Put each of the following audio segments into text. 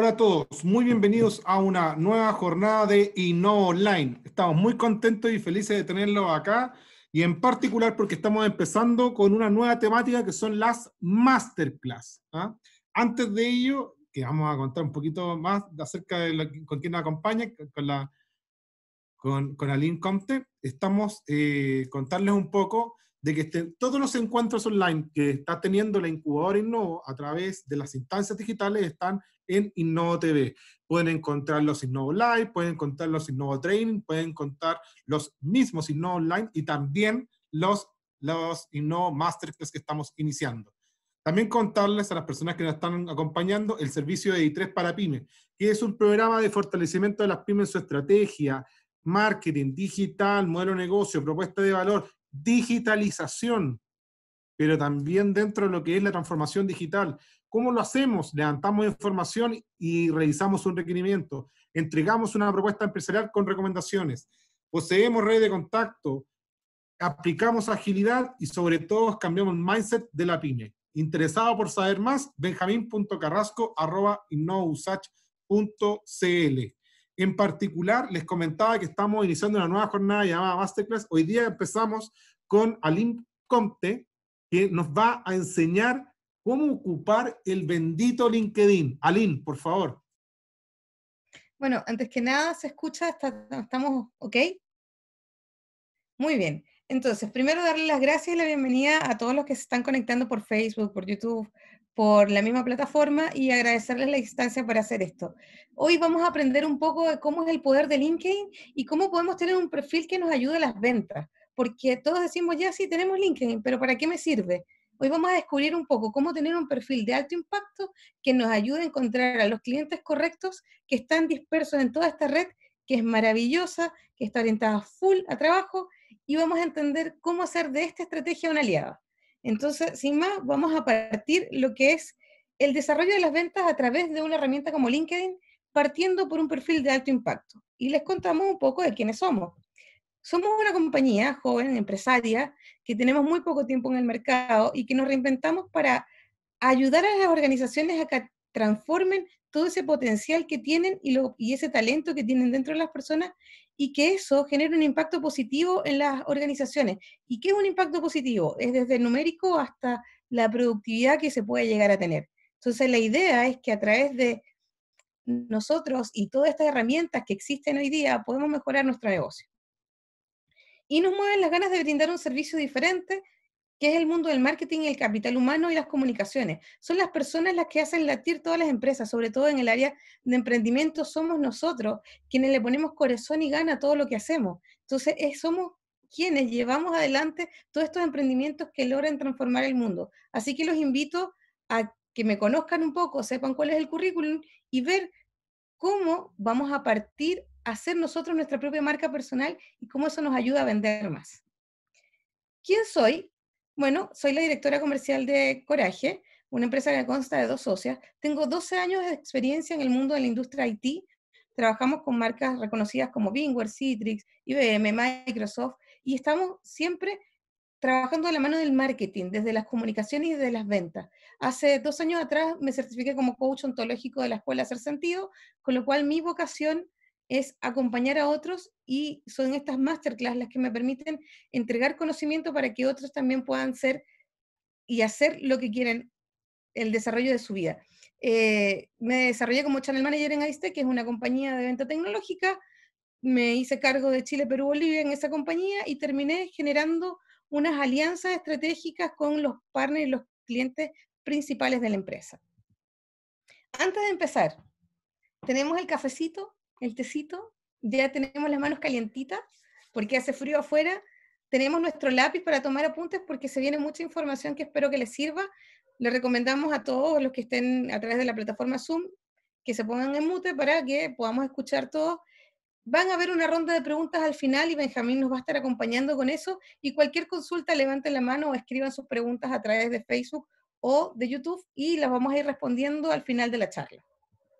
Hola a todos, muy bienvenidos a una nueva jornada de Inno Online. Estamos muy contentos y felices de tenerlos acá y en particular porque estamos empezando con una nueva temática que son las masterclass. ¿ah? Antes de ello, que vamos a contar un poquito más acerca de con quién nos acompaña, con, la, con, con Aline Comte, estamos eh, contarles un poco de que este, todos los encuentros online que está teniendo la incubadora Innovo a través de las instancias digitales están en Innovo TV. Pueden encontrar los Innovo Live, pueden encontrar los Innovo Training, pueden encontrar los mismos Innovo Online y también los, los Innovo Masterclass que estamos iniciando. También contarles a las personas que nos están acompañando el servicio de I3 para PyME, que es un programa de fortalecimiento de las pymes en su estrategia, marketing, digital, modelo de negocio, propuesta de valor, digitalización, pero también dentro de lo que es la transformación digital. ¿Cómo lo hacemos? Levantamos información y revisamos un requerimiento. Entregamos una propuesta empresarial con recomendaciones. Poseemos red de contacto. Aplicamos agilidad y sobre todo cambiamos el mindset de la pyme. Interesado por saber más, benjamin.carrasco.innousach.cl. En particular, les comentaba que estamos iniciando una nueva jornada llamada Masterclass. Hoy día empezamos con Alim Comte, que nos va a enseñar ¿Cómo ocupar el bendito LinkedIn? Alin, por favor. Bueno, antes que nada, ¿se escucha? ¿Estamos ok? Muy bien. Entonces, primero darle las gracias y la bienvenida a todos los que se están conectando por Facebook, por YouTube, por la misma plataforma y agradecerles la instancia para hacer esto. Hoy vamos a aprender un poco de cómo es el poder de LinkedIn y cómo podemos tener un perfil que nos ayude a las ventas, porque todos decimos ya sí tenemos LinkedIn, pero ¿para qué me sirve? Hoy vamos a descubrir un poco cómo tener un perfil de alto impacto que nos ayude a encontrar a los clientes correctos que están dispersos en toda esta red que es maravillosa, que está orientada full a trabajo y vamos a entender cómo hacer de esta estrategia una aliada. Entonces, sin más, vamos a partir lo que es el desarrollo de las ventas a través de una herramienta como LinkedIn, partiendo por un perfil de alto impacto. Y les contamos un poco de quiénes somos. Somos una compañía joven, empresaria, que tenemos muy poco tiempo en el mercado y que nos reinventamos para ayudar a las organizaciones a que transformen todo ese potencial que tienen y, ese talento que tienen dentro de las personas y que eso genere un impacto positivo en las organizaciones. ¿Y qué es un impacto positivo? Es desde el numérico hasta la productividad que se puede llegar a tener. Entonces la idea es que a través de nosotros y todas estas herramientas que existen hoy día podemos mejorar nuestro negocio y nos mueven las ganas de brindar un servicio diferente, que es el mundo del marketing, el capital humano y las comunicaciones. Son las personas las que hacen latir todas las empresas, sobre todo en el área de emprendimiento, somos nosotros quienes le ponemos corazón y gana a todo lo que hacemos. Entonces, es, eh, somos quienes llevamos adelante todos estos emprendimientos que logran transformar el mundo. Así que los invito a que me conozcan un poco, sepan cuál es el currículum y ver cómo vamos a partir hacer nosotros nuestra propia marca personal y cómo eso nos ayuda a vender más. ¿Quién soy? Bueno, soy la directora comercial de Coraje, una empresa que consta de dos socias. Tengo 12 años de experiencia en el mundo de la industria IT. Trabajamos con marcas reconocidas como Bingware, Citrix, IBM, Microsoft y estamos siempre trabajando de la mano del marketing, desde las comunicaciones y desde las ventas. Hace dos años atrás me certifiqué como coach ontológico de la Escuela Hacer Sentido, con lo cual mi vocación es acompañar a otros y son estas masterclass las que me permiten entregar conocimiento para que otros también puedan ser y hacer lo que quieren, el desarrollo de su vida. Eh, me desarrollé como channel manager en AISTE, que es una compañía de venta tecnológica. Me hice cargo de Chile, Perú, Bolivia en esa compañía y terminé generando unas alianzas estratégicas con los partners y los clientes principales de la empresa. Antes de empezar, tenemos el cafecito el tecito, ya tenemos las manos calientitas porque hace frío afuera, tenemos nuestro lápiz para tomar apuntes porque se viene mucha información que espero que les sirva. Le recomendamos a todos los que estén a través de la plataforma Zoom que se pongan en mute para que podamos escuchar todos. Van a haber una ronda de preguntas al final y Benjamín nos va a estar acompañando con eso. Y cualquier consulta, levanten la mano o escriban sus preguntas a través de Facebook o de YouTube y las vamos a ir respondiendo al final de la charla.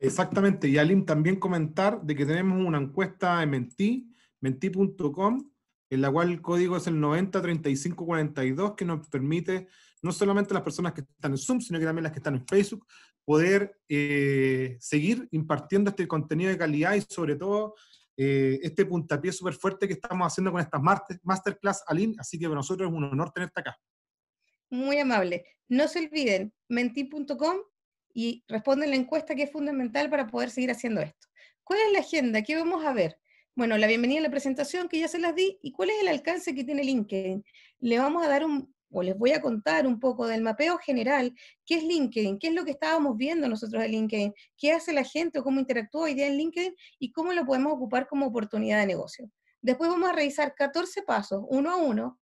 Exactamente, y Alim también comentar de que tenemos una encuesta en Menti, menti.com, en la cual el código es el 903542, que nos permite no solamente las personas que están en Zoom, sino que también las que están en Facebook, poder eh, seguir impartiendo este contenido de calidad y sobre todo eh, este puntapié súper fuerte que estamos haciendo con estas masterclass Aline, así que para nosotros es un honor tenerte acá. Muy amable. No se olviden, menti.com y responden la encuesta que es fundamental para poder seguir haciendo esto. ¿Cuál es la agenda? ¿Qué vamos a ver? Bueno, la bienvenida a la presentación que ya se las di y cuál es el alcance que tiene LinkedIn. Le vamos a dar un, o les voy a contar un poco del mapeo general, qué es LinkedIn, qué es lo que estábamos viendo nosotros de LinkedIn, qué hace la gente o cómo interactúa hoy día en LinkedIn y cómo lo podemos ocupar como oportunidad de negocio. Después vamos a revisar 14 pasos, uno a uno,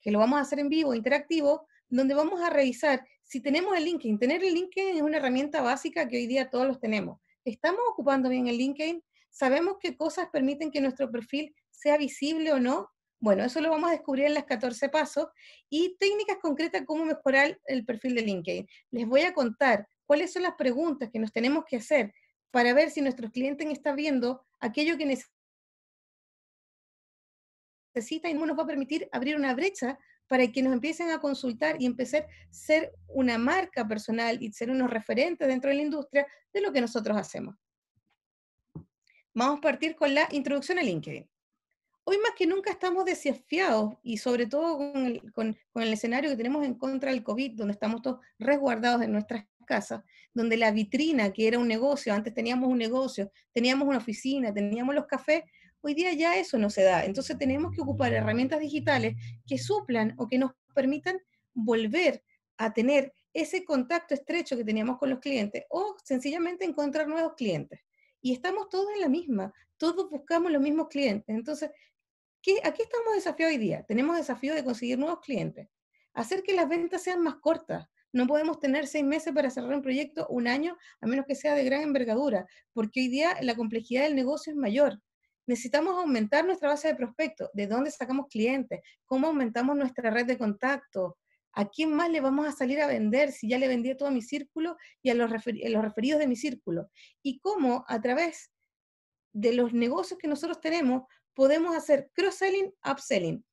que lo vamos a hacer en vivo, interactivo, donde vamos a revisar si tenemos el LinkedIn, tener el LinkedIn es una herramienta básica que hoy día todos los tenemos. ¿Estamos ocupando bien el LinkedIn? ¿Sabemos qué cosas permiten que nuestro perfil sea visible o no? Bueno, eso lo vamos a descubrir en las 14 pasos y técnicas concretas cómo mejorar el perfil de LinkedIn. Les voy a contar cuáles son las preguntas que nos tenemos que hacer para ver si nuestro cliente está viendo aquello que necesita y no nos va a permitir abrir una brecha para que nos empiecen a consultar y empezar a ser una marca personal y ser unos referentes dentro de la industria de lo que nosotros hacemos. Vamos a partir con la introducción a LinkedIn. Hoy más que nunca estamos desafiados, y sobre todo con el, con el escenario que tenemos en contra del COVID, donde estamos todos resguardados en nuestras casas, donde la vitrina que era un negocio, antes teníamos un negocio, teníamos una oficina, teníamos los cafés, Hoy día ya eso no se da. Entonces tenemos que ocupar herramientas digitales que suplan o que nos permitan volver a tener ese contacto estrecho que teníamos con los clientes o sencillamente encontrar nuevos clientes. Y estamos todos en la misma, todos buscamos los mismos clientes. Entonces, ¿qué, ¿a qué estamos desafiados hoy día? Tenemos desafío de conseguir nuevos clientes, hacer que las ventas sean más cortas. No podemos tener seis meses para cerrar un proyecto, un año, a menos que sea de gran envergadura, porque hoy día la complejidad del negocio es mayor necesitamos aumentar nuestra base de prospectos, de dónde sacamos clientes, cómo aumentamos nuestra red de contacto, a quién más le vamos a salir a vender si ya le vendí a todo mi círculo y a los, referidos de mi círculo, y cómo a través de los negocios que nosotros tenemos podemos hacer cross-selling, upselling.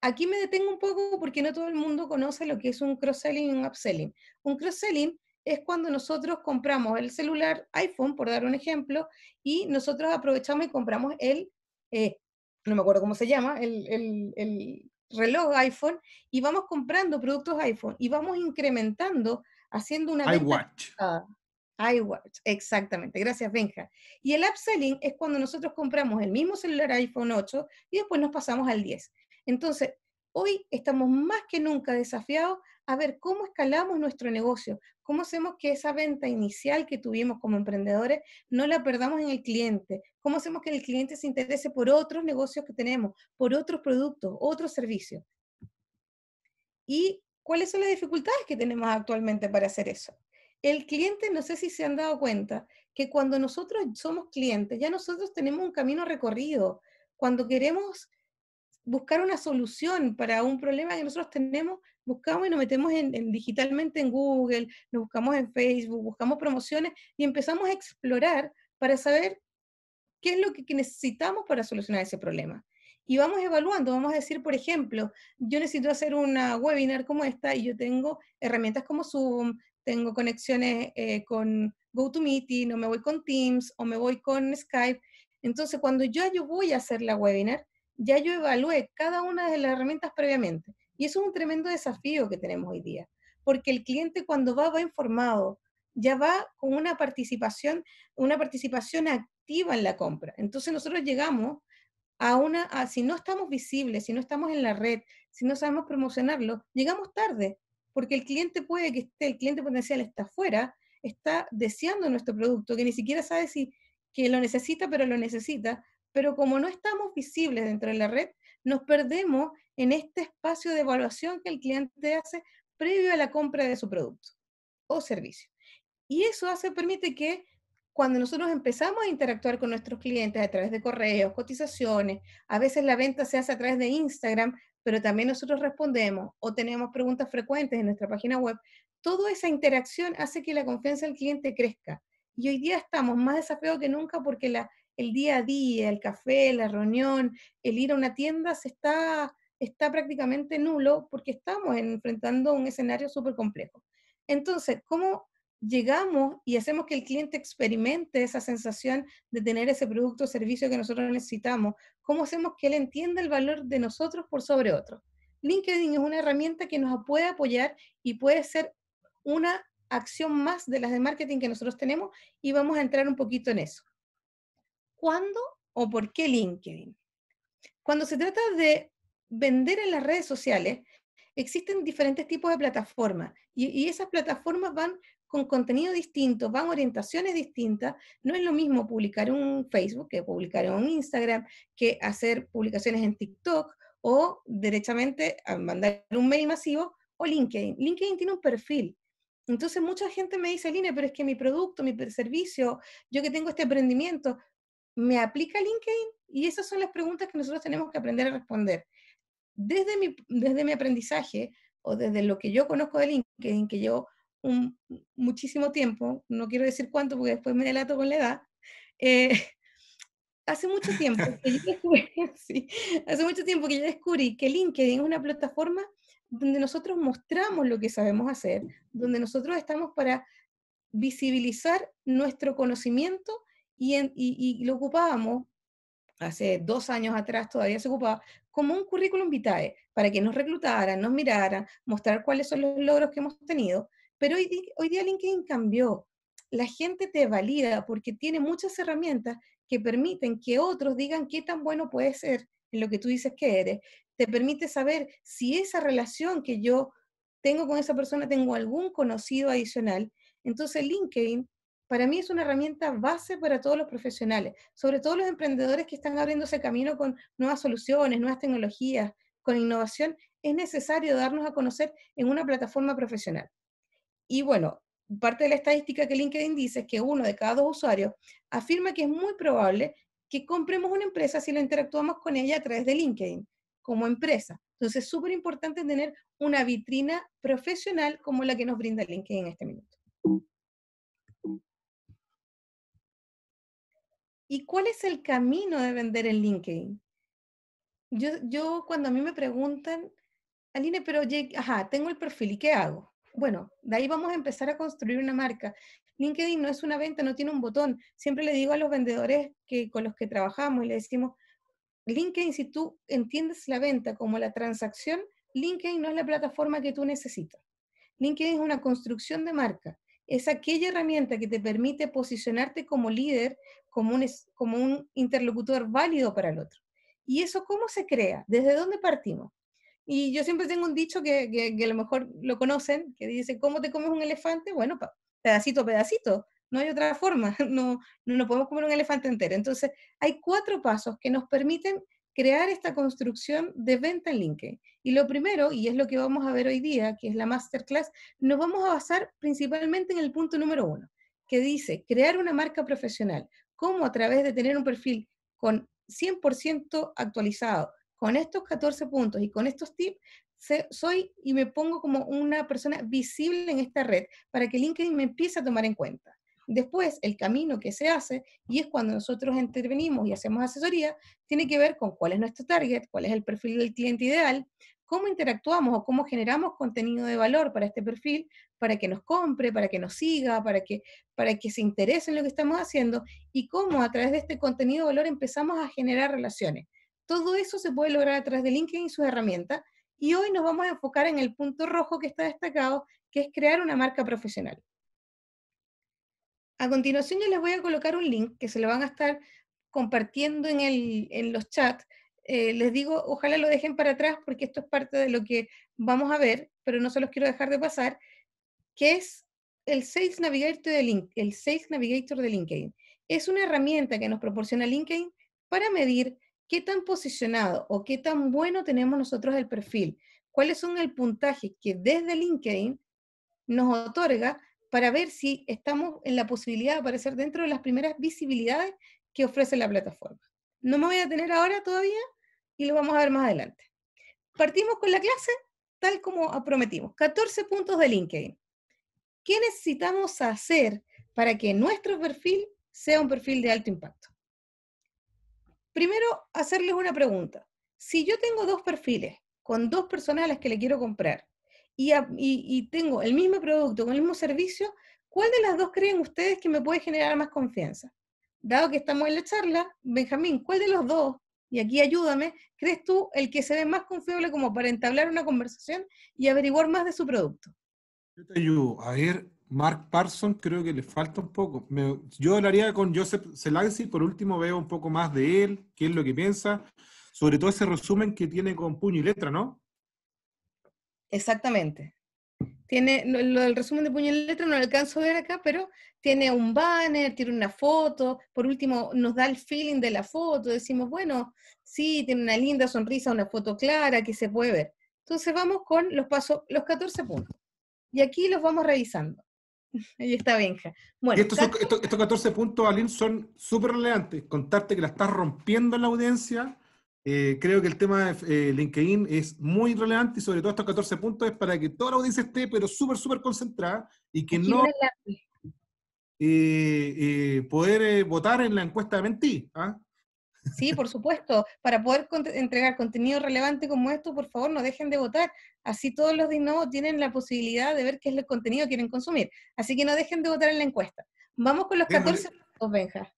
Aquí me detengo un poco porque no todo el mundo conoce lo que es un cross-selling y un upselling. Un cross-selling es cuando nosotros compramos el celular iPhone, por dar un ejemplo, y nosotros aprovechamos y compramos el, eh, no me acuerdo cómo se llama, el, reloj iPhone, y vamos comprando productos iPhone y vamos incrementando, haciendo una... iWatch. Ah, iWatch, exactamente. Gracias, Benja. Y el upselling es cuando nosotros compramos el mismo celular iPhone 8 y después nos pasamos al 10. Entonces, hoy estamos más que nunca desafiados a ver cómo escalamos nuestro negocio, cómo hacemos que esa venta inicial que tuvimos como emprendedores no la perdamos en el cliente, cómo hacemos que el cliente se interese por otros negocios que tenemos, por otros productos, otros servicios. ¿Y cuáles son las dificultades que tenemos actualmente para hacer eso? El cliente, no sé si se han dado cuenta, que cuando nosotros somos clientes, ya nosotros tenemos un camino recorrido. Cuando queremos buscar una solución para un problema que nosotros tenemos, buscamos y nos metemos en, digitalmente en Google, nos buscamos en Facebook, buscamos promociones y empezamos a explorar para saber qué es lo que necesitamos para solucionar ese problema. Y vamos evaluando, vamos a decir, por ejemplo, yo necesito hacer una webinar como esta y yo tengo herramientas como Zoom, tengo conexiones eh, con GoToMeeting, no me voy con Teams, o me voy con Skype. Entonces, cuando yo, yo voy a hacer la webinar, ya yo evalué cada una de las herramientas previamente. Y eso es un tremendo desafío que tenemos hoy día, porque el cliente cuando va va informado, ya va con una participación, una participación activa en la compra. Entonces nosotros llegamos a una, si no estamos visibles, si no estamos en la red, si no sabemos promocionarlo, llegamos tarde, porque el cliente puede que esté, el cliente potencial está afuera, está deseando nuestro producto, que ni siquiera sabe si que lo necesita, pero lo necesita, pero como no estamos visibles dentro de la red, nos perdemos en este espacio de evaluación que el cliente hace previo a la compra de su producto o servicio. Y eso hace, permite que cuando nosotros empezamos a interactuar con nuestros clientes a través de correos, cotizaciones, a veces la venta se hace a través de Instagram, pero también nosotros respondemos o tenemos preguntas frecuentes en nuestra página web, toda esa interacción hace que la confianza del cliente crezca. Y hoy día estamos más desafiados que nunca porque la el día a día, el café, la reunión, el ir a una tienda, se está, está prácticamente nulo porque estamos enfrentando un escenario súper complejo. Entonces, ¿cómo llegamos y hacemos que el cliente experimente esa sensación de tener ese producto o servicio que nosotros necesitamos? ¿Cómo hacemos que él entienda el valor de nosotros por sobre otros? LinkedIn es una herramienta que nos puede apoyar y puede ser una acción más de las de marketing que nosotros tenemos y vamos a entrar un poquito en eso cuándo o por qué LinkedIn. Cuando se trata de vender en las redes sociales, existen diferentes tipos de plataformas y, esas plataformas van con contenido distinto, van orientaciones distintas. No es lo mismo publicar un Facebook que publicar un Instagram, que hacer publicaciones en TikTok o derechamente ah, mandar un mail masivo o LinkedIn. LinkedIn tiene un perfil. Entonces mucha gente me dice, Lina, pero es que mi producto, mi servicio, yo que tengo este emprendimiento, ¿me aplica LinkedIn? Y esas son las preguntas que nosotros tenemos que aprender a responder. Desde mi, desde mi aprendizaje o desde lo que yo conozco de LinkedIn, que llevo un, muchísimo tiempo, no quiero decir cuánto porque después me delato con la edad, eh, hace mucho tiempo hace mucho tiempo que yo descubrí que LinkedIn es una plataforma donde nosotros mostramos lo que sabemos hacer, donde nosotros estamos para visibilizar nuestro conocimiento y, lo ocupábamos hace dos años atrás todavía se ocupaba, como un currículum vitae, para que nos reclutaran, nos miraran, mostrar cuáles son los logros que hemos tenido. Pero hoy, hoy día LinkedIn cambió. La gente te valida porque tiene muchas herramientas que permiten que otros digan qué tan bueno puedes ser en lo que tú dices que eres. Te permite saber si esa relación que yo tengo con esa persona, tengo algún conocido adicional. Entonces LinkedIn para mí es una herramienta base para todos los profesionales, sobre todo los emprendedores que están abriéndose camino con nuevas soluciones, nuevas tecnologías, con innovación. Es necesario darnos a conocer en una plataforma profesional. Y bueno, parte de la estadística que LinkedIn dice es que uno de cada dos usuarios afirma que es muy probable que compremos una empresa si la interactuamos con ella a través de LinkedIn como empresa. Entonces es súper importante tener una vitrina profesional como la que nos brinda LinkedIn en este momento. ¿Y cuál es el camino de vender en LinkedIn? Yo, yo cuando a mí me preguntan, Aline, pero ajá, tengo el perfil, ¿y qué hago? Bueno, de ahí vamos a empezar a construir una marca. LinkedIn no es una venta, no tiene un botón. Siempre le digo a los vendedores que, con los que trabajamos y le decimos, LinkedIn, si tú entiendes la venta como la transacción, LinkedIn no es la plataforma que tú necesitas. LinkedIn es una construcción de marca. Es aquella herramienta que te permite posicionarte como líder como un, como un interlocutor válido para el otro. ¿Y eso cómo se crea? ¿Desde dónde partimos? Y yo siempre tengo un dicho que, a lo mejor lo conocen, que dice, ¿cómo te comes un elefante? Bueno, pedacito a pedacito, no hay otra forma, no, no, no podemos comer un elefante entero. Entonces, hay cuatro pasos que nos permiten crear esta construcción de venta en LinkedIn. Y lo primero, y es lo que vamos a ver hoy día, que es la masterclass, nos vamos a basar principalmente en el punto número uno, que dice crear una marca profesional cómo a través de tener un perfil con 100% actualizado, con estos 14 puntos y con estos tips, soy y me pongo como una persona visible en esta red para que LinkedIn me empiece a tomar en cuenta. Después, el camino que se hace, y es cuando nosotros intervenimos y hacemos asesoría, tiene que ver con cuál es nuestro target, cuál es el perfil del cliente ideal, cómo interactuamos o cómo generamos contenido de valor para este perfil, para que nos compre, para que nos siga, para que, para que se interese en lo que estamos haciendo y cómo a través de este contenido de valor empezamos a generar relaciones. Todo eso se puede lograr a través de LinkedIn y sus herramientas. Y hoy nos vamos a enfocar en el punto rojo que está destacado, que es crear una marca profesional. A continuación yo les voy a colocar un link que se lo van a estar compartiendo en, en los chats eh, les digo, ojalá lo dejen para atrás porque esto es parte de lo que vamos a ver, pero no se los quiero dejar de pasar, que es el Sales Navigator de, Link, el Navigator de LinkedIn. Es una herramienta que nos proporciona LinkedIn para medir qué tan posicionado o qué tan bueno tenemos nosotros el perfil, cuáles son el puntaje que desde LinkedIn nos otorga para ver si estamos en la posibilidad de aparecer dentro de las primeras visibilidades que ofrece la plataforma. No me voy a tener ahora todavía, y lo vamos a ver más adelante. Partimos con la clase tal como prometimos, 14 puntos de LinkedIn. ¿Qué necesitamos hacer para que nuestro perfil sea un perfil de alto impacto? Primero, hacerles una pregunta. Si yo tengo dos perfiles con dos personas a las que le quiero comprar y, tengo el mismo producto con el mismo servicio, ¿cuál de las dos creen ustedes que me puede generar más confianza? Dado que estamos en la charla, Benjamín, ¿cuál de los dos y aquí ayúdame, ¿crees tú el que se ve más confiable como para entablar una conversación y averiguar más de su producto? Yo te ayudo. A ver, Mark Parson creo que le falta un poco. yo hablaría con Joseph y por último veo un poco más de él, qué es lo que piensa, sobre todo ese resumen que tiene con puño y letra, ¿no? Exactamente tiene, lo del resumen de puño y letra no lo alcanzo a ver acá, pero tiene un banner, tiene una foto, por último nos da el feeling de la foto, decimos, bueno, sí, tiene una linda sonrisa, una foto clara que se puede ver. Entonces vamos con los pasos, los 14 puntos. Y aquí los vamos revisando. Ahí está Benja. Bueno, estos, estos, estos, 14 puntos, Aline, son súper relevantes. Contarte que la estás rompiendo en la audiencia, eh, creo que el tema de eh, LinkedIn es muy relevante y sobre todo estos 14 puntos es para que toda la audiencia esté, pero súper, súper concentrada y que no eh, poder votar en la encuesta de Mentí. ¿ah? Sí, por supuesto. Para poder entregar contenido relevante como esto, por favor, no dejen de votar. Así todos los nuevo tienen la posibilidad de ver qué es el contenido que quieren consumir. Así que no dejen de votar en la encuesta. Vamos con los 14 puntos, Benja.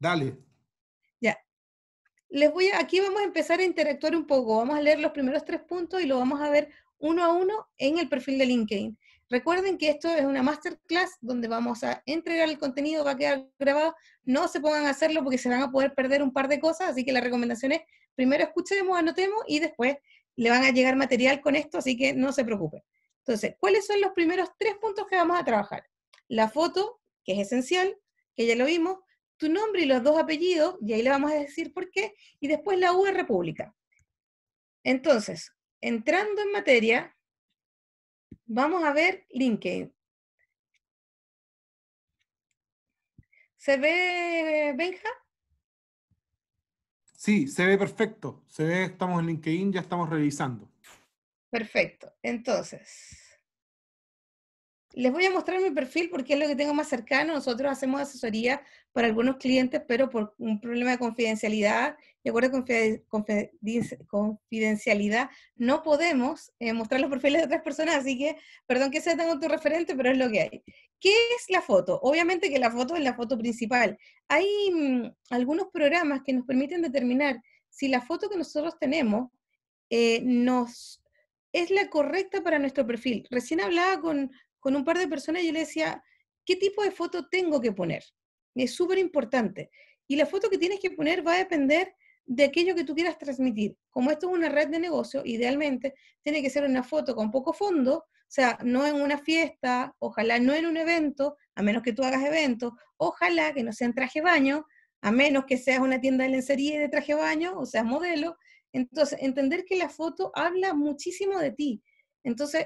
Dale les voy aquí vamos a empezar a interactuar un poco. Vamos a leer los primeros tres puntos y lo vamos a ver uno a uno en el perfil de LinkedIn. Recuerden que esto es una masterclass donde vamos a entregar el contenido, va a quedar grabado. No se pongan a hacerlo porque se van a poder perder un par de cosas, así que la recomendación es primero escuchemos, anotemos y después le van a llegar material con esto, así que no se preocupen. Entonces, ¿cuáles son los primeros tres puntos que vamos a trabajar? La foto, que es esencial, que ya lo vimos, tu nombre y los dos apellidos, y ahí le vamos a decir por qué, y después la U de República. Entonces, entrando en materia, vamos a ver LinkedIn. ¿Se ve, Benja? Sí, se ve perfecto. Se ve, estamos en LinkedIn, ya estamos revisando. Perfecto. Entonces, les voy a mostrar mi perfil porque es lo que tengo más cercano. Nosotros hacemos asesoría para algunos clientes, pero por un problema de confidencialidad de acuerdo con confidencialidad, no podemos eh, mostrar los perfiles de otras personas, así que, perdón que sea tan autorreferente, pero es lo que hay. ¿Qué es la foto? Obviamente que la foto es la foto principal. Hay mm, algunos programas que nos permiten determinar si la foto que nosotros tenemos eh, nos es la correcta para nuestro perfil. Recién hablaba con, con un par de personas yo le decía, ¿qué tipo de foto tengo que poner? Es súper importante. Y la foto que tienes que poner va a depender de aquello que tú quieras transmitir. Como esto es una red de negocio, idealmente tiene que ser una foto con poco fondo, o sea, no en una fiesta, ojalá no en un evento, a menos que tú hagas eventos, ojalá que no sea en traje baño, a menos que seas una tienda de lencería y de traje baño, o seas modelo. Entonces, entender que la foto habla muchísimo de ti. Entonces,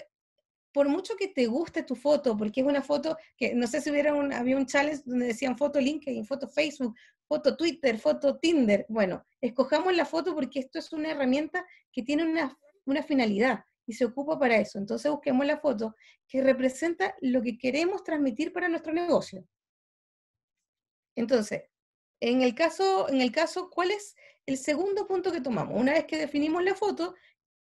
por mucho que te guste tu foto, porque es una foto que no sé si hubiera un, había un challenge donde decían foto LinkedIn, foto Facebook, foto Twitter, foto Tinder. Bueno, escojamos la foto porque esto es una herramienta que tiene una, una finalidad y se ocupa para eso. Entonces busquemos la foto que representa lo que queremos transmitir para nuestro negocio. Entonces, en el caso, en el caso ¿cuál es el segundo punto que tomamos? Una vez que definimos la foto,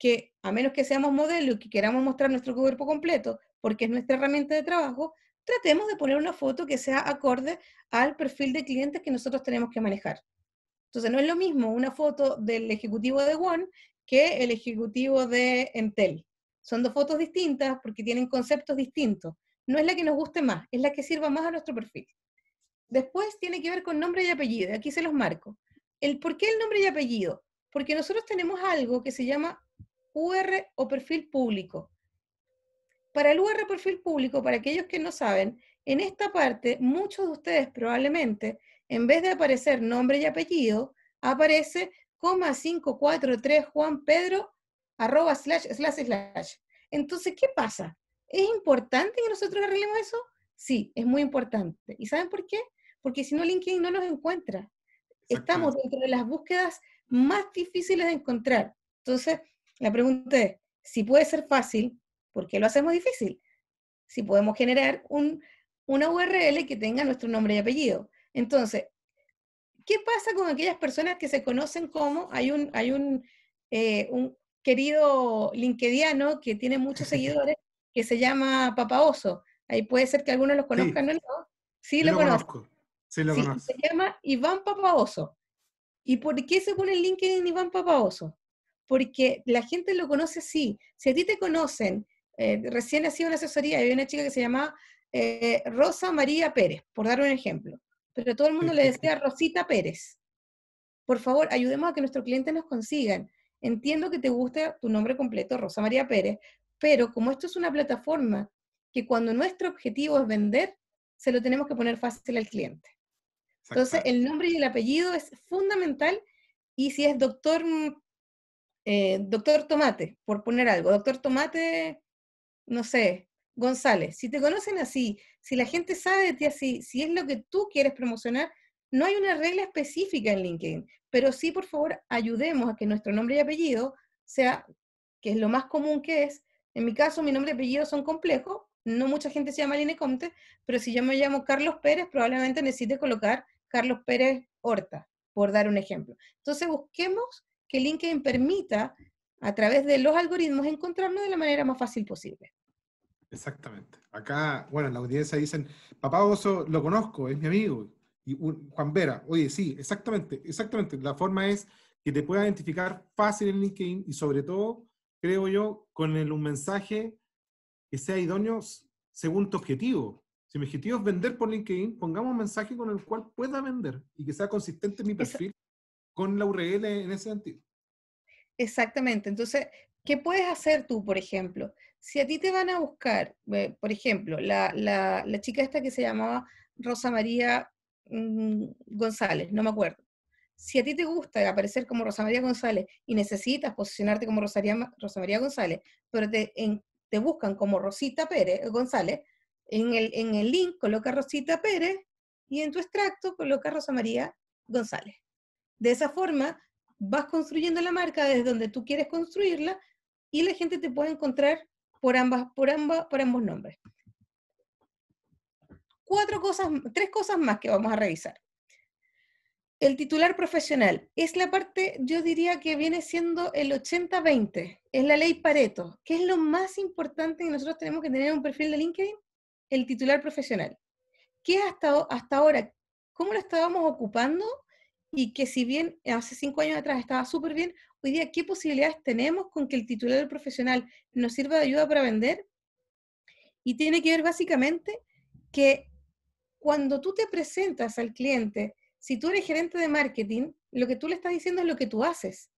que, a menos que seamos modelo y que queramos mostrar nuestro cuerpo completo, porque es nuestra herramienta de trabajo, tratemos de poner una foto que sea acorde al perfil de clientes que nosotros tenemos que manejar. Entonces, no es lo mismo una foto del ejecutivo de One que el ejecutivo de Entel. Son dos fotos distintas porque tienen conceptos distintos. No es la que nos guste más, es la que sirva más a nuestro perfil. Después tiene que ver con nombre y apellido, aquí se los marco. ¿Por qué el nombre y apellido? Porque nosotros tenemos algo que se llama UR o perfil público. Para el UR perfil público, para aquellos que no saben, en esta parte muchos de ustedes probablemente, en vez de aparecer nombre y apellido, aparece 543 Juan Pedro arroba slash slash slash. Entonces, ¿qué pasa? ¿Es importante que nosotros arreglemos eso? Sí, es muy importante. ¿Y saben por qué? Porque si no, LinkedIn no nos encuentra. Estamos dentro de las búsquedas más difíciles de encontrar. Entonces, la pregunta es, si puede ser fácil, ¿por qué lo hacemos difícil? Si podemos generar un, una URL que tenga nuestro nombre y apellido. Entonces, ¿qué pasa con aquellas personas que se conocen como, hay un, hay un, eh, querido linkediano que tiene muchos seguidores, que se llama Papaoso? Ahí puede ser que algunos los conozcan o no. Sí, lo, conozco. Sí, lo conozco. Se llama Iván Papaoso. ¿Y por qué se pone en LinkedIn Iván Papaoso? porque la gente lo conoce así. Si a ti te conocen, eh, recién recién sido una asesoría, había una chica que se llamaba eh, Rosa María Pérez, por dar un ejemplo, pero todo el mundo le decía Rosita Pérez. Por favor, ayudemos a que nuestros clientes nos consigan. Entiendo que te guste tu nombre completo, Rosa María Pérez, pero como esto es una plataforma que cuando nuestro objetivo es vender, se lo tenemos que poner fácil al cliente. Entonces, el nombre y el apellido es fundamental y si es doctor eh, doctor Tomate, por poner algo, doctor Tomate, no sé, González, si te conocen así, si la gente sabe de ti así, si es lo que tú quieres promocionar, no hay una regla específica en LinkedIn, pero sí, por favor, ayudemos a que nuestro nombre y apellido sea, que es lo más común que es, en mi caso, mi nombre y apellido son complejos, no mucha gente se llama Aline Comte, pero si yo me llamo Carlos Pérez, probablemente necesite colocar Carlos Pérez Horta, por dar un ejemplo. Entonces busquemos que LinkedIn permita a través de los algoritmos encontrarnos de la manera más fácil posible. Exactamente. Acá, bueno, en la audiencia dicen, papá oso, lo conozco, es mi amigo. Juan Vera, oye, sí, exactamente, exactamente. La forma es que te pueda identificar fácil en LinkedIn y sobre todo, creo yo, con el, un mensaje que sea idóneo según tu objetivo. Si mi objetivo es vender por LinkedIn, pongamos un mensaje con el cual pueda vender y que sea consistente en mi perfil con la URL en ese sentido. Exactamente. Entonces, ¿qué puedes hacer tú, por ejemplo? Si a ti te van a buscar, eh, por ejemplo, la, chica esta que se llamaba Rosa María mm, González, no me acuerdo. Si a ti te gusta aparecer como Rosa María González y necesitas posicionarte como Rosa María González, pero te, te buscan como Rosita Pérez, eh, González, en el, en el link coloca Rosita Pérez y en tu extracto coloca Rosa María González. De esa forma, vas construyendo la marca desde donde tú quieres construirla y la gente te puede encontrar por, ambas, por, ambos nombres. Cuatro cosas, tres cosas más que vamos a revisar. El titular profesional es la parte, yo diría que viene siendo el 80-20, es la ley Pareto. ¿Qué es lo más importante que nosotros tenemos que tener en un perfil de LinkedIn? El titular profesional. ¿Qué hasta, hasta ahora? ¿Cómo lo estábamos ocupando y que si bien hace cinco años atrás estaba súper bien, hoy día qué posibilidades tenemos con que el titular profesional nos sirva de ayuda para vender. Y tiene que ver básicamente que cuando tú te presentas al cliente, si tú eres gerente de marketing, lo que tú le estás diciendo es lo que tú haces.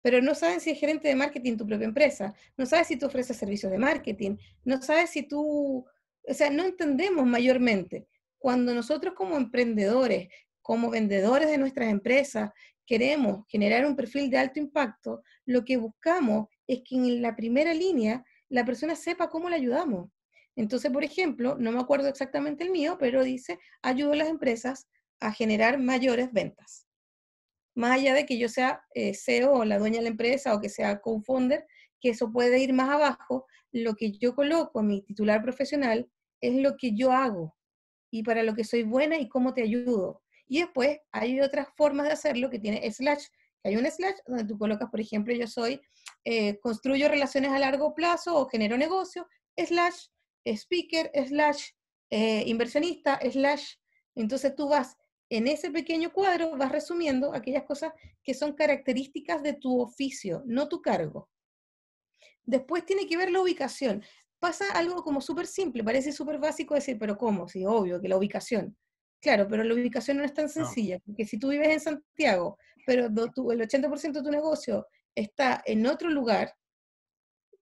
Pero no saben si es gerente de marketing tu propia empresa, no sabes si tú ofreces servicios de marketing, no sabes si tú, o sea, no entendemos mayormente. Cuando nosotros como emprendedores como vendedores de nuestras empresas queremos generar un perfil de alto impacto, lo que buscamos es que en la primera línea la persona sepa cómo le ayudamos. Entonces, por ejemplo, no me acuerdo exactamente el mío, pero dice, ayudo a las empresas a generar mayores ventas. Más allá de que yo sea eh, CEO o la dueña de la empresa o que sea co-founder, que eso puede ir más abajo, lo que yo coloco en mi titular profesional es lo que yo hago y para lo que soy buena y cómo te ayudo. Y después hay otras formas de hacerlo que tiene slash. Hay un slash donde tú colocas, por ejemplo, yo soy, eh, construyo relaciones a largo plazo o genero negocio, slash, eh, speaker, slash, eh, inversionista, slash. Entonces tú vas en ese pequeño cuadro, vas resumiendo aquellas cosas que son características de tu oficio, no tu cargo. Después tiene que ver la ubicación. Pasa algo como súper simple, parece súper básico decir, pero ¿cómo? Sí, obvio que la ubicación. Claro, pero la ubicación no es tan sencilla, porque si tú vives en Santiago, pero el 80% de tu negocio está en otro lugar,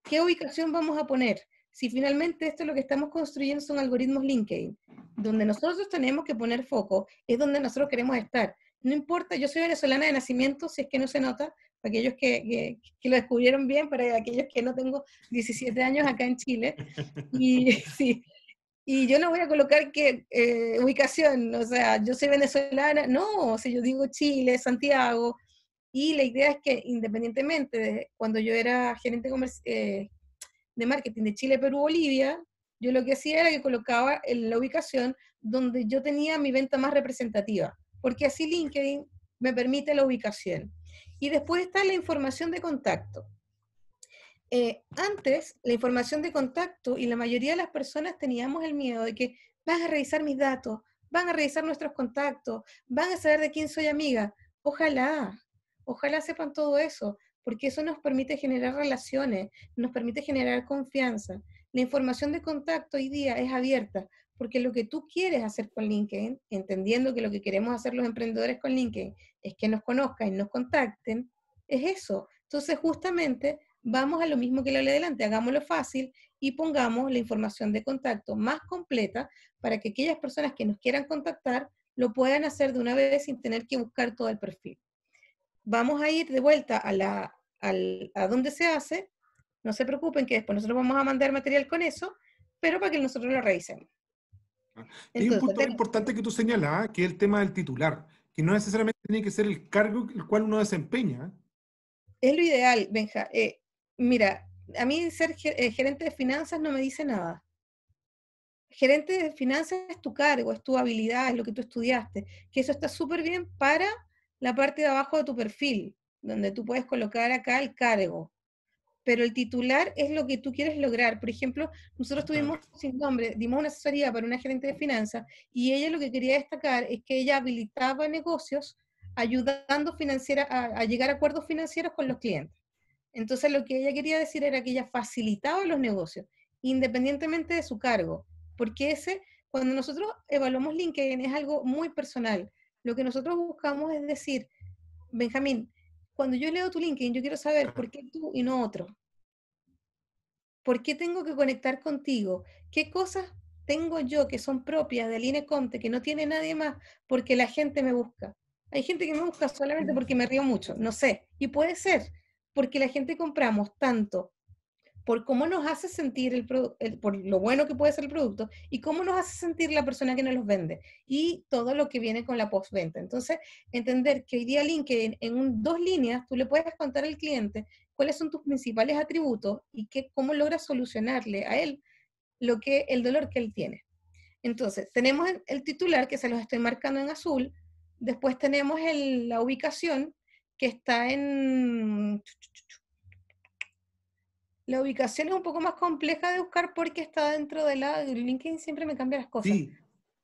¿qué ubicación vamos a poner? Si finalmente esto es lo que estamos construyendo son algoritmos LinkedIn, donde nosotros tenemos que poner foco, es donde nosotros queremos estar. No importa, yo soy venezolana de nacimiento, si es que no se nota, para aquellos que, que, lo descubrieron bien, para aquellos que no tengo 17 años acá en Chile. Y sí, y yo no voy a colocar que eh, ubicación, o sea, yo soy venezolana, no, o sea, yo digo Chile, Santiago, y la idea es que independientemente, de, cuando yo era gerente eh, de marketing de Chile, Perú, Bolivia, yo lo que hacía era que colocaba la ubicación donde yo tenía mi venta más representativa, porque así LinkedIn me permite la ubicación. Y después está la información de contacto. Eh, antes la información de contacto y la mayoría de las personas teníamos el miedo de que van a revisar mis datos, van a revisar nuestros contactos, van a saber de quién soy amiga. Ojalá, ojalá sepan todo eso, porque eso nos permite generar relaciones, nos permite generar confianza. La información de contacto hoy día es abierta, porque lo que tú quieres hacer con LinkedIn, entendiendo que lo que queremos hacer los emprendedores con LinkedIn es que nos conozcan y nos contacten, es eso. Entonces, justamente Vamos a lo mismo que le hablé adelante hagámoslo fácil y pongamos la información de contacto más completa para que aquellas personas que nos quieran contactar lo puedan hacer de una vez sin tener que buscar todo el perfil. Vamos a ir de vuelta a, la, a donde se hace. No se preocupen que después nosotros vamos a mandar material con eso, pero para que nosotros lo revisemos. Hay un punto importante que tú señalas, que es el tema del titular, que no necesariamente tiene que ser el cargo el cual uno desempeña. Es lo ideal, Benja. Eh, mira, a mí ser eh, gerente de finanzas no me dice nada. Gerente de finanzas es tu cargo, es tu habilidad, es lo que tú estudiaste, que eso está súper bien para la parte de abajo de tu perfil, donde tú puedes colocar acá el cargo. Pero el titular es lo que tú quieres lograr. Por ejemplo, nosotros tuvimos sin nombre, dimos una asesoría para una gerente de finanzas y ella lo que quería destacar es que ella habilitaba negocios ayudando financiera a llegar a acuerdos financieros con los clientes. Entonces lo que ella quería decir era que ella facilitaba los negocios, independientemente de su cargo, porque ese, cuando nosotros evaluamos LinkedIn, es algo muy personal. Lo que nosotros buscamos es decir, Benjamín, cuando yo leo tu LinkedIn, yo quiero saber por qué tú y no otro. ¿Por qué tengo que conectar contigo? ¿Qué cosas tengo yo que son propias del conte que no tiene nadie más porque la gente me busca? Hay gente que me busca solamente porque me río mucho, no sé, y puede ser, porque la gente compramos tanto por cómo nos hace sentir el, por lo bueno que puede ser el producto y cómo nos hace sentir la persona que nos los vende y todo lo que viene con la postventa. Entonces, entender que hoy día LinkedIn en dos líneas tú le puedes contar al cliente cuáles son tus principales atributos y que, cómo logras solucionarle a él lo que el dolor que él tiene. Entonces, tenemos el titular que se los estoy marcando en azul, después tenemos la ubicación que está en... La ubicación es un poco más compleja de buscar porque está dentro de la... LinkedIn siempre me cambia las cosas. Sí,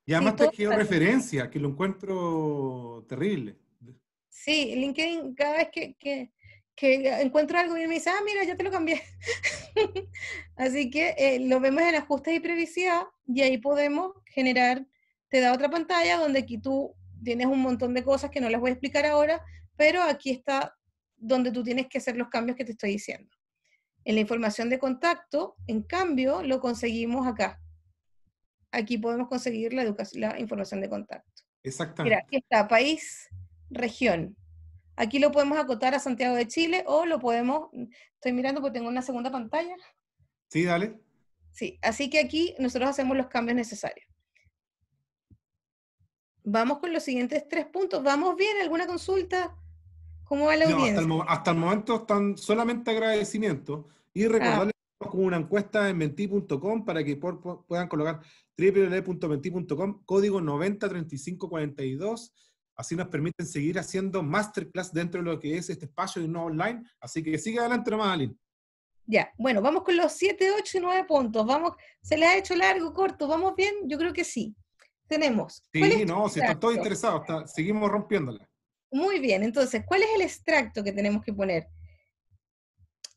y además te quiero referencia que lo encuentro terrible. Sí, LinkedIn cada vez que, encuentro algo y me dice, ah, mira, ya te lo cambié. Así que eh, lo vemos en ajustes y privacidad y ahí podemos generar, te da otra pantalla donde aquí tú tienes un montón de cosas que no las voy a explicar ahora, pero aquí está donde tú tienes que hacer los cambios que te estoy diciendo. En la información de contacto, en cambio, lo conseguimos acá. Aquí podemos conseguir la, la información de contacto. Exactamente. Mira, aquí está, país, región. Aquí lo podemos acotar a Santiago de Chile o lo podemos, estoy mirando porque tengo una segunda pantalla. Sí, dale. Sí, así que aquí nosotros hacemos los cambios necesarios. Vamos con los siguientes tres puntos. ¿Vamos bien? ¿Alguna consulta? ¿Cómo va la audiencia? Hasta el, momento están solamente agradecimientos y ah. recordarles con una encuesta en menti.com para que puedan colocar www.menti.com, código 903542. Así nos permiten seguir haciendo masterclass dentro de lo que es este espacio y no online. Así que sigue adelante nomás, Aline. Ya, bueno, vamos con los 7, 8 y 9 puntos. Vamos, ¿se les ha hecho largo, corto? ¿Vamos bien? Yo creo que sí. Tenemos. Sí, no, si están todos interesados, seguimos rompiéndola. Muy bien, entonces, ¿cuál es el extracto que tenemos que poner?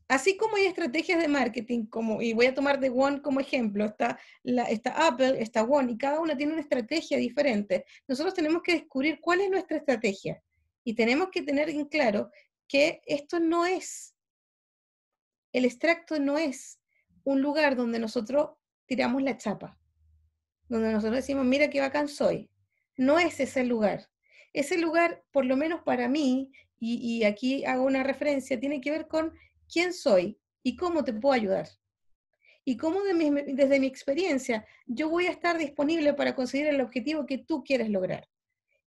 Así como hay estrategias de marketing, como, y voy a tomar de One como ejemplo, está, Apple, está One, y cada una tiene una estrategia diferente. Nosotros tenemos que descubrir cuál es nuestra estrategia. Y tenemos que tener en claro que esto no es, el extracto no es un lugar donde nosotros tiramos la chapa, donde nosotros decimos, mira qué bacán soy. No es ese lugar ese lugar, por lo menos para mí, y, aquí hago una referencia, tiene que ver con quién soy y cómo te puedo ayudar. Y cómo desde mi experiencia yo voy a estar disponible para conseguir el objetivo que tú quieres lograr.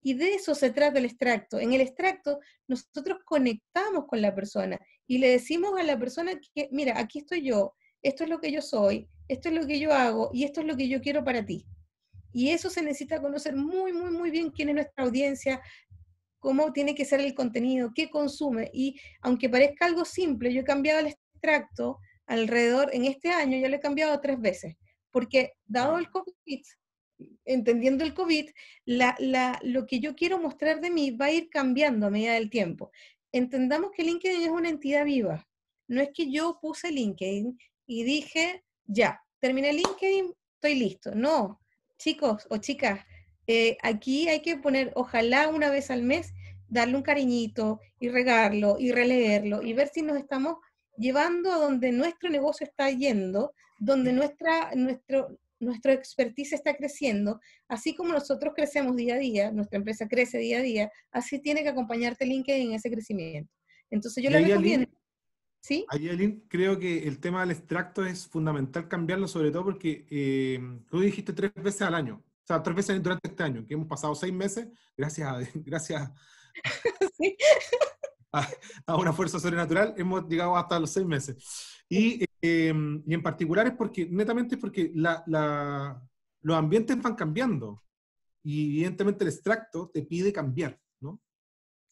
Y de eso se trata el extracto. En el extracto nosotros conectamos con la persona y le decimos a la persona que, mira, aquí estoy yo, esto es lo que yo soy, esto es lo que yo hago y esto es lo que yo quiero para ti. Y eso se necesita conocer muy, muy, muy bien quién es nuestra audiencia, cómo tiene que ser el contenido, qué consume. Y aunque parezca algo simple, yo he cambiado el extracto alrededor, en este año yo lo he cambiado tres veces, porque dado el COVID, entendiendo el COVID, lo que yo quiero mostrar de mí va a ir cambiando a medida del tiempo. Entendamos que LinkedIn es una entidad viva. No es que yo puse LinkedIn y dije, ya, terminé LinkedIn, estoy listo. No, chicos o chicas, eh, aquí hay que poner, ojalá una vez al mes, darle un cariñito y regarlo y releerlo y ver si nos estamos llevando a donde nuestro negocio está yendo, donde nuestra, nuestro, nuestro expertise está creciendo, así como nosotros crecemos día a día, nuestra empresa crece día a día, así tiene que acompañarte LinkedIn en ese crecimiento. Entonces yo le recomiendo... ¿Sí? creo que el tema del extracto es fundamental cambiarlo, sobre todo porque eh, tú dijiste tres veces al año, o sea, tres veces durante este año, que hemos pasado seis meses, gracias a, gracias a, una fuerza sobrenatural, hemos llegado hasta los seis meses. Em, y, en particular es porque, netamente es porque la, la, los ambientes van cambiando y evidentemente el extracto te pide cambiar.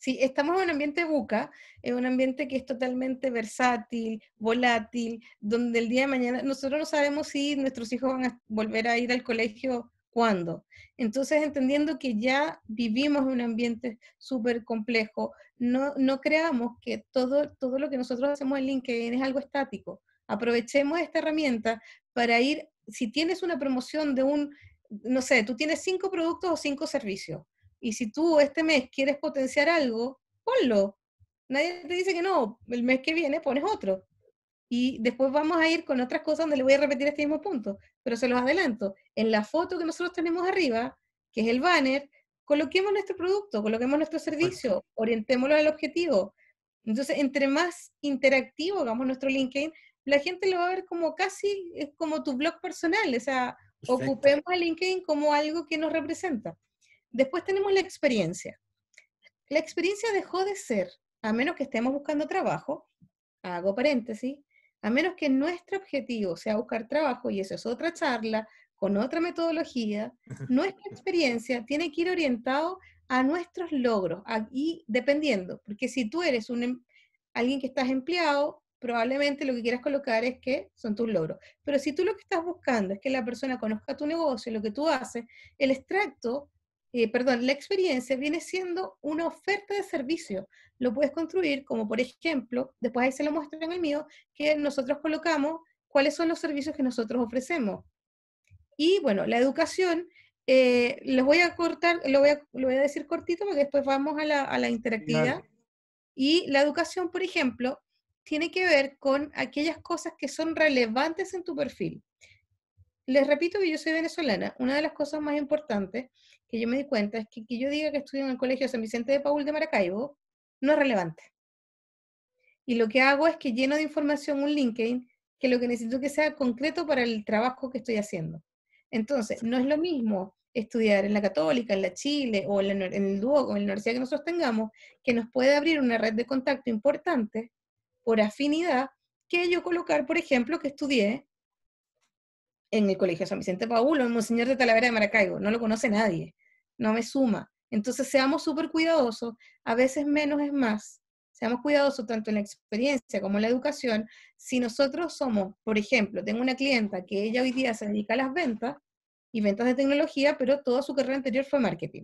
Si estamos en un ambiente buca, en un ambiente que es totalmente versátil, volátil, donde el día de mañana nosotros no sabemos si nuestros hijos van a volver a ir al colegio cuándo. Entonces, entendiendo que ya vivimos en un ambiente súper complejo, no, no creamos que todo, todo lo que nosotros hacemos en LinkedIn es algo estático. Aprovechemos esta herramienta para ir, si tienes una promoción de un, no sé, tú tienes cinco productos o cinco servicios, y si tú este mes quieres potenciar algo, ponlo. Nadie te dice que no, el mes que viene pones otro. Y después vamos a ir con otras cosas donde le voy a repetir este mismo punto, pero se los adelanto. En la foto que nosotros tenemos arriba, que es el banner, coloquemos nuestro producto, coloquemos nuestro servicio, orientémoslo al objetivo. Entonces, entre más interactivo hagamos nuestro LinkedIn, la gente lo va a ver como casi como tu blog personal, o sea, ocupemos a LinkedIn como algo que nos representa. Después tenemos la experiencia. La experiencia dejó de ser, a menos que estemos buscando trabajo, hago paréntesis, a menos que nuestro objetivo sea buscar trabajo, y eso es otra charla con otra metodología, nuestra experiencia tiene que ir orientado a nuestros logros, y dependiendo, porque si tú eres un, em, alguien que estás empleado, probablemente lo que quieras colocar es que son tus logros. Pero si tú lo que estás buscando es que la persona conozca tu negocio, lo que tú haces, el extracto eh, perdón, la experiencia viene siendo una oferta de servicio. Lo puedes construir como, por ejemplo, después ahí se lo muestro en el mío, que nosotros colocamos cuáles son los servicios que nosotros ofrecemos. Y bueno, la educación, eh, les voy a cortar, lo voy a, lo voy a, decir cortito porque después vamos a la, interactividad. Y la educación, por ejemplo, tiene que ver con aquellas cosas que son relevantes en tu perfil. Les repito que yo soy venezolana. Una de las cosas más importantes que yo me di cuenta es que que yo diga que estudio en el Colegio San Vicente de Paul de Maracaibo no es relevante. Y lo que hago es que lleno de información un LinkedIn que lo que necesito que sea concreto para el trabajo que estoy haciendo. Entonces, no es lo mismo estudiar en la Católica, en la Chile o en, el dúo con en la universidad que nosotros tengamos, que nos puede abrir una red de contacto importante por afinidad, que yo colocar, por ejemplo, que estudié en el Colegio San Vicente Paúl o en Monseñor de Talavera de Maracaibo. No lo conoce nadie no me suma. Entonces seamos súper cuidadosos, a veces menos es más. Seamos cuidadosos tanto en la experiencia como en la educación. Si nosotros somos, por ejemplo, tengo una clienta que ella hoy día se dedica a las ventas y ventas de tecnología, pero toda su carrera anterior fue marketing.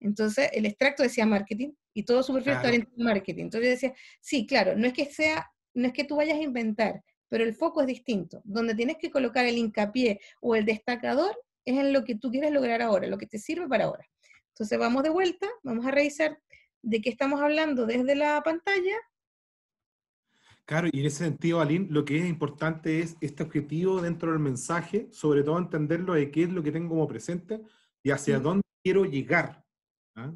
Entonces, el extracto decía marketing y todo su perfil claro. estaba en marketing. Entonces yo decía, sí, claro, no es que sea, no es que tú vayas a inventar, pero el foco es distinto. Donde tienes que colocar el hincapié o el destacador es en lo que tú quieres lograr ahora, lo que te sirve para ahora. Entonces vamos de vuelta, vamos a revisar de qué estamos hablando desde la pantalla. Claro, y en ese sentido, Aline, lo que es importante es este objetivo dentro del mensaje, sobre todo entenderlo de qué es lo que tengo como presente y hacia dónde quiero llegar. ¿ah?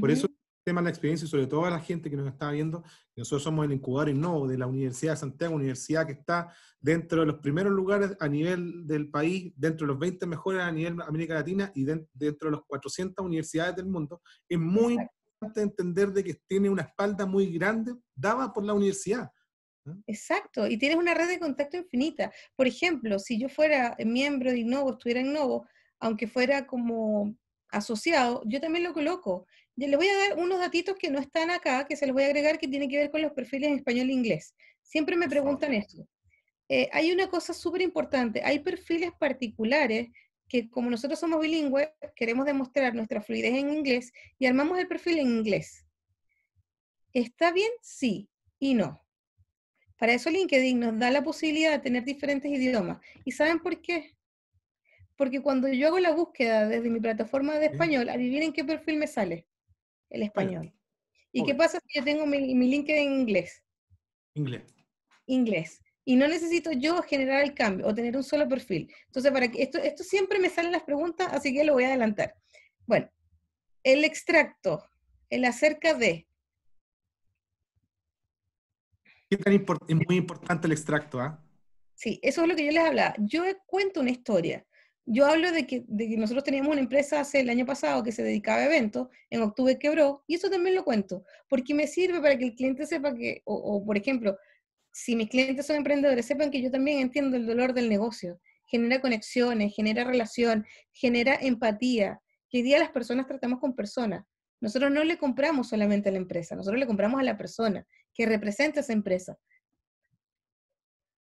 Por eso tema de la experiencia y sobre todo a la gente que nos está viendo, nosotros somos el incubador Innovo de la Universidad de Santiago, universidad que está dentro de los primeros lugares a nivel del país, dentro de los 20 mejores a nivel América Latina y dentro de los 400 universidades del mundo. Es muy importante entender de que tiene una espalda muy grande dada por la universidad. Exacto, y tienes una red de contacto infinita. Por ejemplo, si yo fuera miembro de Innovo, estuviera en Innovo, aunque fuera como asociado, yo también lo coloco le voy a dar unos datitos que no están acá, que se los voy a agregar, que tiene que ver con los perfiles en español e inglés. Siempre me preguntan esto. Eh, hay una cosa súper importante, hay perfiles particulares que como nosotros somos bilingües, queremos demostrar nuestra fluidez en inglés y armamos el perfil en inglés. ¿Está bien? Sí y no. Para eso LinkedIn nos da la posibilidad de tener diferentes idiomas. ¿Y saben por qué? Porque cuando yo hago la búsqueda desde mi plataforma de español, adivinen qué perfil me sale el español. ¿Y qué pasa si yo tengo mi, LinkedIn en inglés? Inglés. Inglés. Y no necesito yo generar el cambio o tener un solo perfil. Entonces, para que esto, esto siempre me salen las preguntas, así que lo voy a adelantar. Bueno, el extracto, el acerca de. ¿Qué tan es muy importante el extracto? ¿ah? Sí, eso es lo que yo les hablaba. Yo cuento una historia. Yo hablo de que, nosotros teníamos una empresa hace el año pasado que se dedicaba a eventos, en octubre quebró, y eso también lo cuento, porque me sirve para que el cliente sepa que, o, por ejemplo, si mis clientes son emprendedores, sepan que yo también entiendo el dolor del negocio. Genera conexiones, genera relación, genera empatía. Que hoy día las personas tratamos con personas. Nosotros no le compramos solamente a la empresa, nosotros le compramos a la persona que representa esa empresa.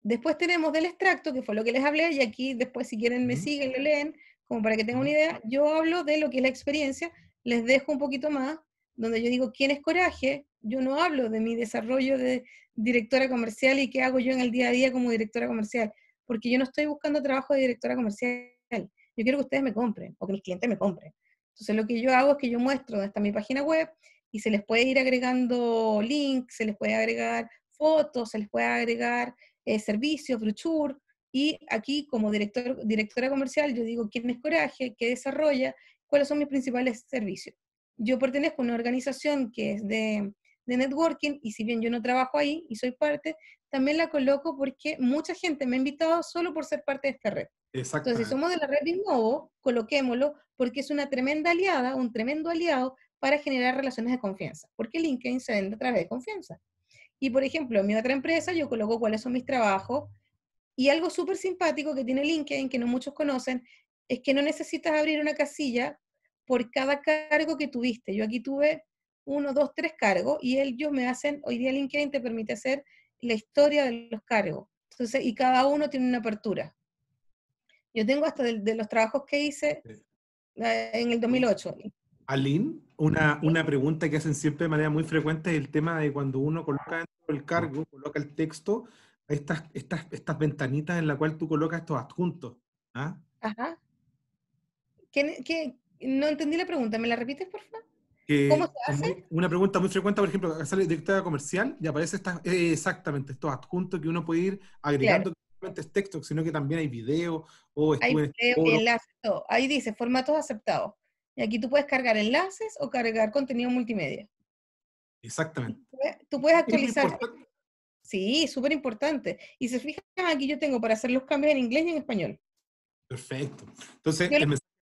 Después tenemos del extracto, que fue lo que les hablé, y aquí después si quieren me siguen, lo leen, como para que tengan una idea. Yo hablo de lo que es la experiencia, les dejo un poquito más, donde yo digo quién es coraje, yo no hablo de mi desarrollo de directora comercial y qué hago yo en el día a día como directora comercial, porque yo no estoy buscando trabajo de directora comercial, yo quiero que ustedes me compren o que mis clientes me compren. Entonces lo que yo hago es que yo muestro dónde está mi página web y se les puede ir agregando links, se les puede agregar fotos, se les puede agregar eh, servicios, brochure, y aquí como director, directora comercial yo digo quién es Coraje, qué desarrolla, cuáles son mis principales servicios. Yo pertenezco a una organización que es de, networking y si bien yo no trabajo ahí y soy parte, también la coloco porque mucha gente me ha invitado solo por ser parte de esta red. Entonces, si somos de la red Innovo, coloquémoslo porque es una tremenda aliada, un tremendo aliado para generar relaciones de confianza, porque LinkedIn se vende a través de confianza. Y, por ejemplo, en mi otra empresa yo coloco cuáles son mis trabajos. Y algo súper simpático que tiene LinkedIn, que no muchos conocen, es que no necesitas abrir una casilla por cada cargo que tuviste. Yo aquí tuve uno, dos, tres cargos y ellos me hacen, hoy día LinkedIn te permite hacer la historia de los cargos. Entonces, y cada uno tiene una apertura. Yo tengo hasta de, de los trabajos que hice en el 2008, Aline, una, pregunta que hacen siempre de manera muy frecuente es el tema de cuando uno coloca dentro del cargo, coloca el texto, estas, estas, estas ventanitas en la cual tú colocas estos adjuntos. ¿ah? Ajá. ¿Qué, No entendí la pregunta, ¿me la repites, por favor? ¿Cómo se hace? Una pregunta muy frecuente, por ejemplo, sale directora comercial y aparece eh, exactamente estos adjuntos que uno puede ir agregando, no solamente es texto, sino que también hay video o Hay este video, enlace, Ahí dice, formatos aceptados. Y aquí tú puedes cargar enlaces o cargar contenido multimedia. Exactamente. Tú puedes actualizar. Sí, súper importante. Y se fijan, aquí yo tengo para hacer los cambios en inglés y en español. Perfecto. Entonces,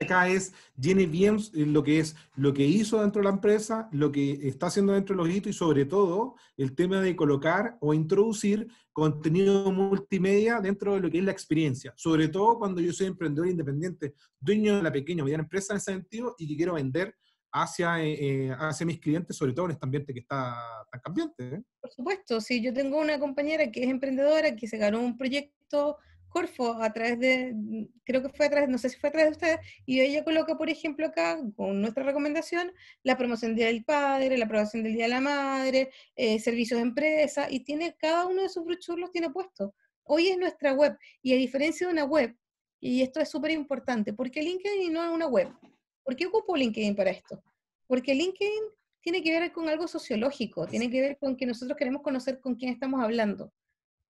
acá es, tiene bien eh, lo que es, lo que hizo dentro de la empresa, lo que está haciendo dentro de los hitos y sobre todo el tema de colocar o introducir contenido multimedia dentro de lo que es la experiencia. Sobre todo cuando yo soy emprendedor independiente, dueño de la pequeña o mediana empresa en ese sentido y que quiero vender hacia, eh, eh, hacia mis clientes, sobre todo en este ambiente que está tan cambiante. Por supuesto, sí, yo tengo una compañera que es emprendedora, que se ganó un proyecto Corfo, a través de, creo que fue a través, no sé si fue a través de ustedes, y ella coloca, por ejemplo, acá, con nuestra recomendación, la promoción del Día del Padre, la aprobación del Día de la Madre, eh, servicios de empresa, y tiene, cada uno de sus brochures tiene puesto. Hoy es nuestra web, y a diferencia de una web, y esto es súper importante, porque LinkedIn no es una web. ¿Por qué ocupo LinkedIn para esto? Porque LinkedIn tiene que ver con algo sociológico, tiene que ver con que nosotros queremos conocer con quién estamos hablando.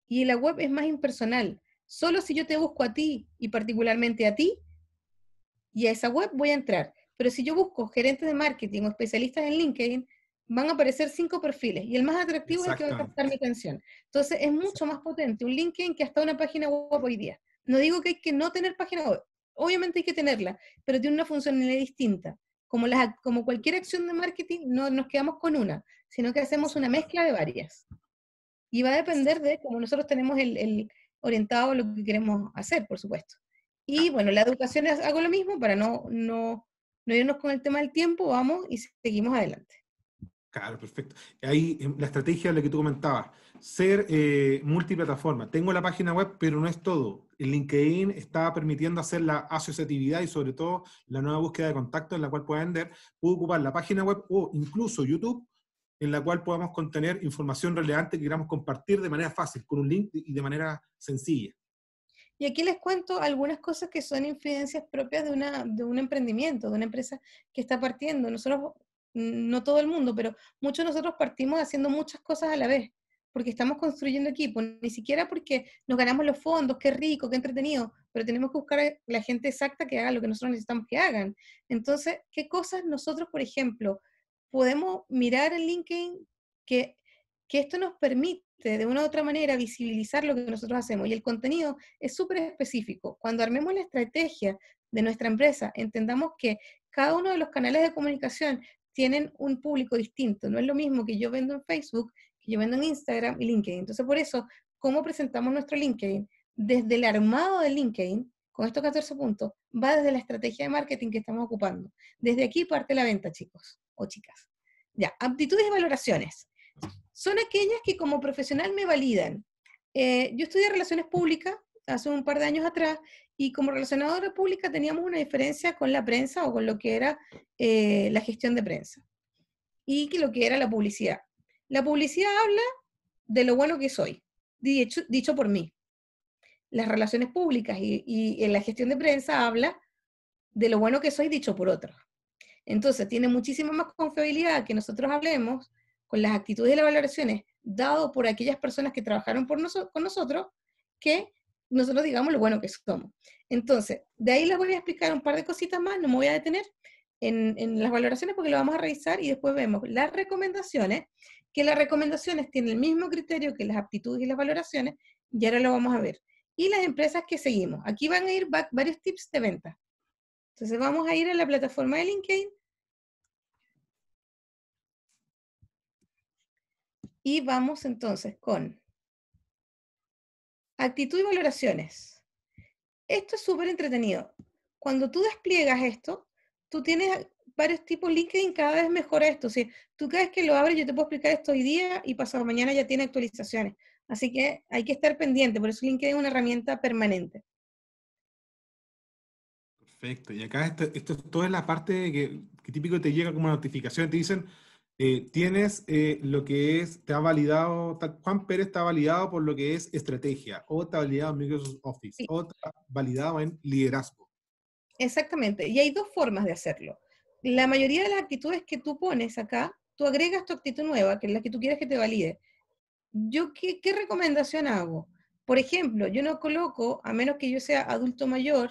Y la web es más impersonal Solo si yo te busco a ti y particularmente a ti y a esa web voy a entrar. Pero si yo busco gerentes de marketing o especialistas en LinkedIn, van a aparecer cinco perfiles y el más atractivo es el que va a captar mi atención. Entonces es mucho más potente un LinkedIn que hasta una página web hoy día. No digo que hay que no tener página web, obviamente hay que tenerla, pero tiene una funcionalidad distinta. Como, como cualquier acción de marketing, no nos quedamos con una, sino que hacemos una mezcla de varias. Y va a depender de, como nosotros tenemos el, orientado a lo que queremos hacer, por supuesto. Ah. Y bueno, la educación hago lo mismo para no, irnos con el tema del tiempo, vamos y seguimos adelante. Claro, perfecto. Ahí em, la estrategia, de la que tú comentabas, ser eh, multiplataforma. Tengo la página web, pero no es todo. El LinkedIn está permitiendo hacer la asociatividad y sobre todo la nueva búsqueda de contacto en la cual puedo vender. Puedo ocupar la página web o incluso YouTube en la cual podamos contener información relevante que queramos compartir de manera fácil, con un link y de manera sencilla. Y aquí les cuento algunas cosas que son influencias propias de, de un emprendimiento, de una empresa que está partiendo. Nosotros, mm, no todo el mundo, pero muchos de nosotros partimos haciendo muchas cosas a la vez, porque estamos construyendo equipo, ni siquiera porque nos ganamos los fondos, qué rico, qué entretenido, pero tenemos que buscar la gente exacta que haga lo que nosotros necesitamos que hagan. Entonces, ¿qué cosas nosotros, por ejemplo, podemos mirar en LinkedIn que, que esto nos permite de una u otra manera visibilizar lo que nosotros hacemos. Y el contenido es súper específico. Cuando armemos la estrategia de nuestra empresa, entendamos que cada uno de los canales de comunicación tienen un público distinto. No es lo mismo que yo vendo en Facebook, que yo vendo en Instagram y LinkedIn. Entonces, por eso, ¿cómo presentamos nuestro LinkedIn? Desde el armado de LinkedIn, con estos 14 puntos, va desde la estrategia de marketing que estamos ocupando. Desde aquí parte la venta, chicos o chicas. Ya, aptitudes y valoraciones. Son aquellas que como profesional me validan. Eh, yo estudié relaciones públicas hace un par de años atrás y como relacionadora pública teníamos una diferencia con la prensa o con lo que era eh, la gestión de prensa y que lo que era la publicidad. La publicidad habla de lo bueno que soy, dicho, por mí. Las relaciones públicas y, y la gestión de prensa habla de lo bueno que soy dicho por otros. Entonces, tiene muchísima más confiabilidad que nosotros hablemos con las actitudes y las valoraciones dado por aquellas personas que trabajaron por con nosotros que nosotros digamos lo bueno que somos. Entonces, de ahí les voy a explicar un par de cositas más, no me voy a detener en, las valoraciones porque lo vamos a revisar y después vemos las recomendaciones, que las recomendaciones tienen el mismo criterio que las aptitudes y las valoraciones, y ahora lo vamos a ver. Y las empresas que seguimos. Aquí van a ir varios tips de venta. Entonces vamos a ir a la plataforma de LinkedIn Y vamos entonces con actitud y valoraciones. Esto es súper entretenido. Cuando tú despliegas esto, tú tienes varios tipos. LinkedIn cada vez mejora esto. Si tú cada vez que lo abres, yo te puedo explicar esto hoy día y pasado mañana ya tiene actualizaciones. Así que hay que estar pendiente. Por eso LinkedIn es una herramienta permanente. Perfecto. Y acá este, esto, es toda la parte que, que típico te llega como notificación. Te dicen, eh, tienes eh, lo que es, te ha validado, Juan Pérez está validado por lo que es estrategia, o está validado en Microsoft Office, o está validado en liderazgo. Exactamente, y hay dos formas de hacerlo. La mayoría de las actitudes que tú pones acá, tú agregas tu actitud nueva, que es la que tú quieres que te valide. Yo, ¿qué, recomendación hago? Por ejemplo, yo no coloco, a menos que yo sea adulto mayor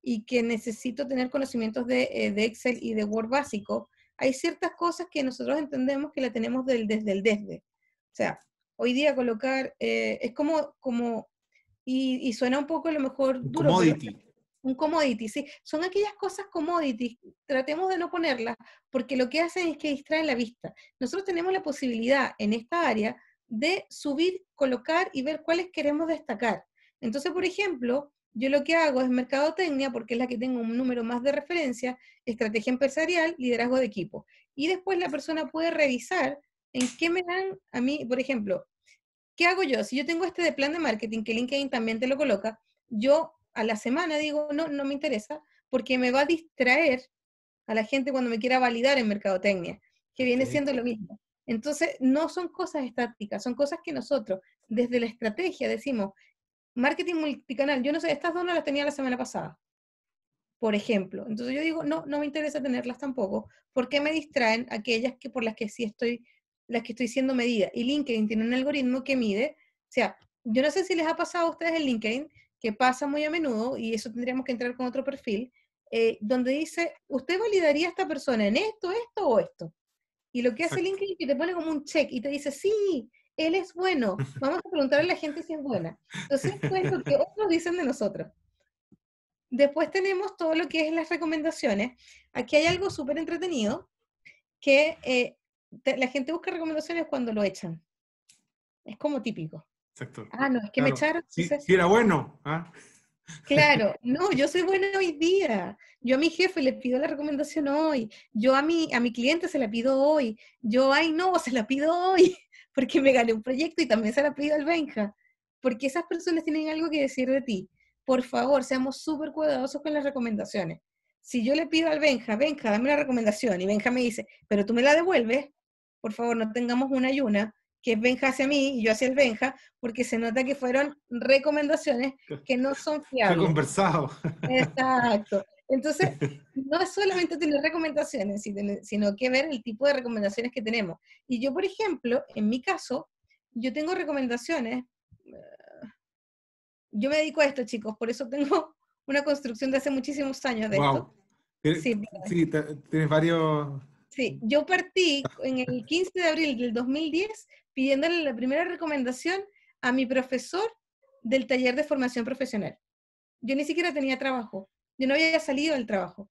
y que necesito tener conocimientos de, eh, de Excel y de Word básico, hay ciertas cosas que nosotros entendemos que la tenemos del, desde el desde. O sea, hoy día colocar, eh, es como, como y, suena un poco a lo mejor un duro. Commodity. un commodity, sí. Son aquellas cosas commodities, tratemos de no ponerlas, porque lo que hacen es que distraen la vista. Nosotros tenemos la posibilidad en esta área de subir, colocar y ver cuáles queremos destacar. Entonces, por ejemplo, yo lo que hago es mercadotecnia, porque es la que tengo un número más de referencia, estrategia empresarial, liderazgo de equipo. Y después la persona puede revisar en qué me dan a mí, por ejemplo, ¿qué hago yo? Si yo tengo este de plan de marketing, que LinkedIn también te lo coloca, yo a la semana digo, no, no me interesa, porque me va a distraer a la gente cuando me quiera validar en mercadotecnia, que viene siendo lo mismo. Entonces, no son cosas estáticas, son cosas que nosotros desde la estrategia decimos, Marketing multicanal, yo no sé, estas dos no las tenía la semana pasada, por ejemplo. Entonces yo digo, no, no me interesa tenerlas tampoco, porque me distraen aquellas que por las que sí estoy, las que estoy siendo medida. Y LinkedIn tiene un algoritmo que mide, o sea, yo no sé si les ha pasado a ustedes en LinkedIn, que pasa muy a menudo, y eso tendríamos que entrar con otro perfil, eh, donde dice, ¿usted validaría a esta persona en esto, esto o esto? Y lo que hace LinkedIn es que te pone como un check y te dice, sí, él es bueno, vamos a preguntarle a la gente si es buena. Entonces, pues lo que otros dicen de nosotros. Después tenemos todo lo que es las recomendaciones. Aquí hay algo súper entretenido, que eh, la gente busca recomendaciones cuando lo echan. Es como típico. Exacto. Ah, no, es que me echaron. si era bueno. ¿ah? Claro, no, yo soy buena hoy día. Yo a mi jefe le pido la recomendación hoy. Yo a mi, a mi cliente se la pido hoy. Yo, ay, no, se la pido hoy porque me gané un proyecto y también se la pido al Benja, porque esas personas tienen algo que decir de ti. Por favor, seamos súper cuidadosos con las recomendaciones. Si yo le pido al Benja, Benja, dame la recomendación, y Benja me dice, pero tú me la devuelves, por favor, no tengamos una ayuna que es Benja hacia mí y yo hacia el Benja, porque se nota que fueron recomendaciones que no son fiables. ha conversado. Exacto. Entonces, no es solamente tener recomendaciones, sino que ver el tipo de recomendaciones que tenemos. Y yo, por ejemplo, en mi caso, yo tengo recomendaciones. Eh, yo me dedico a esto, chicos, por eso tengo una construcción de hace muchísimos años de esto. sí tienes varios... Sí, yo partí en el 15 de abril del 2010 pidiéndole la primera recomendación a mi profesor del taller de formación profesional. Yo ni siquiera tenía trabajo yo no había salido del trabajo.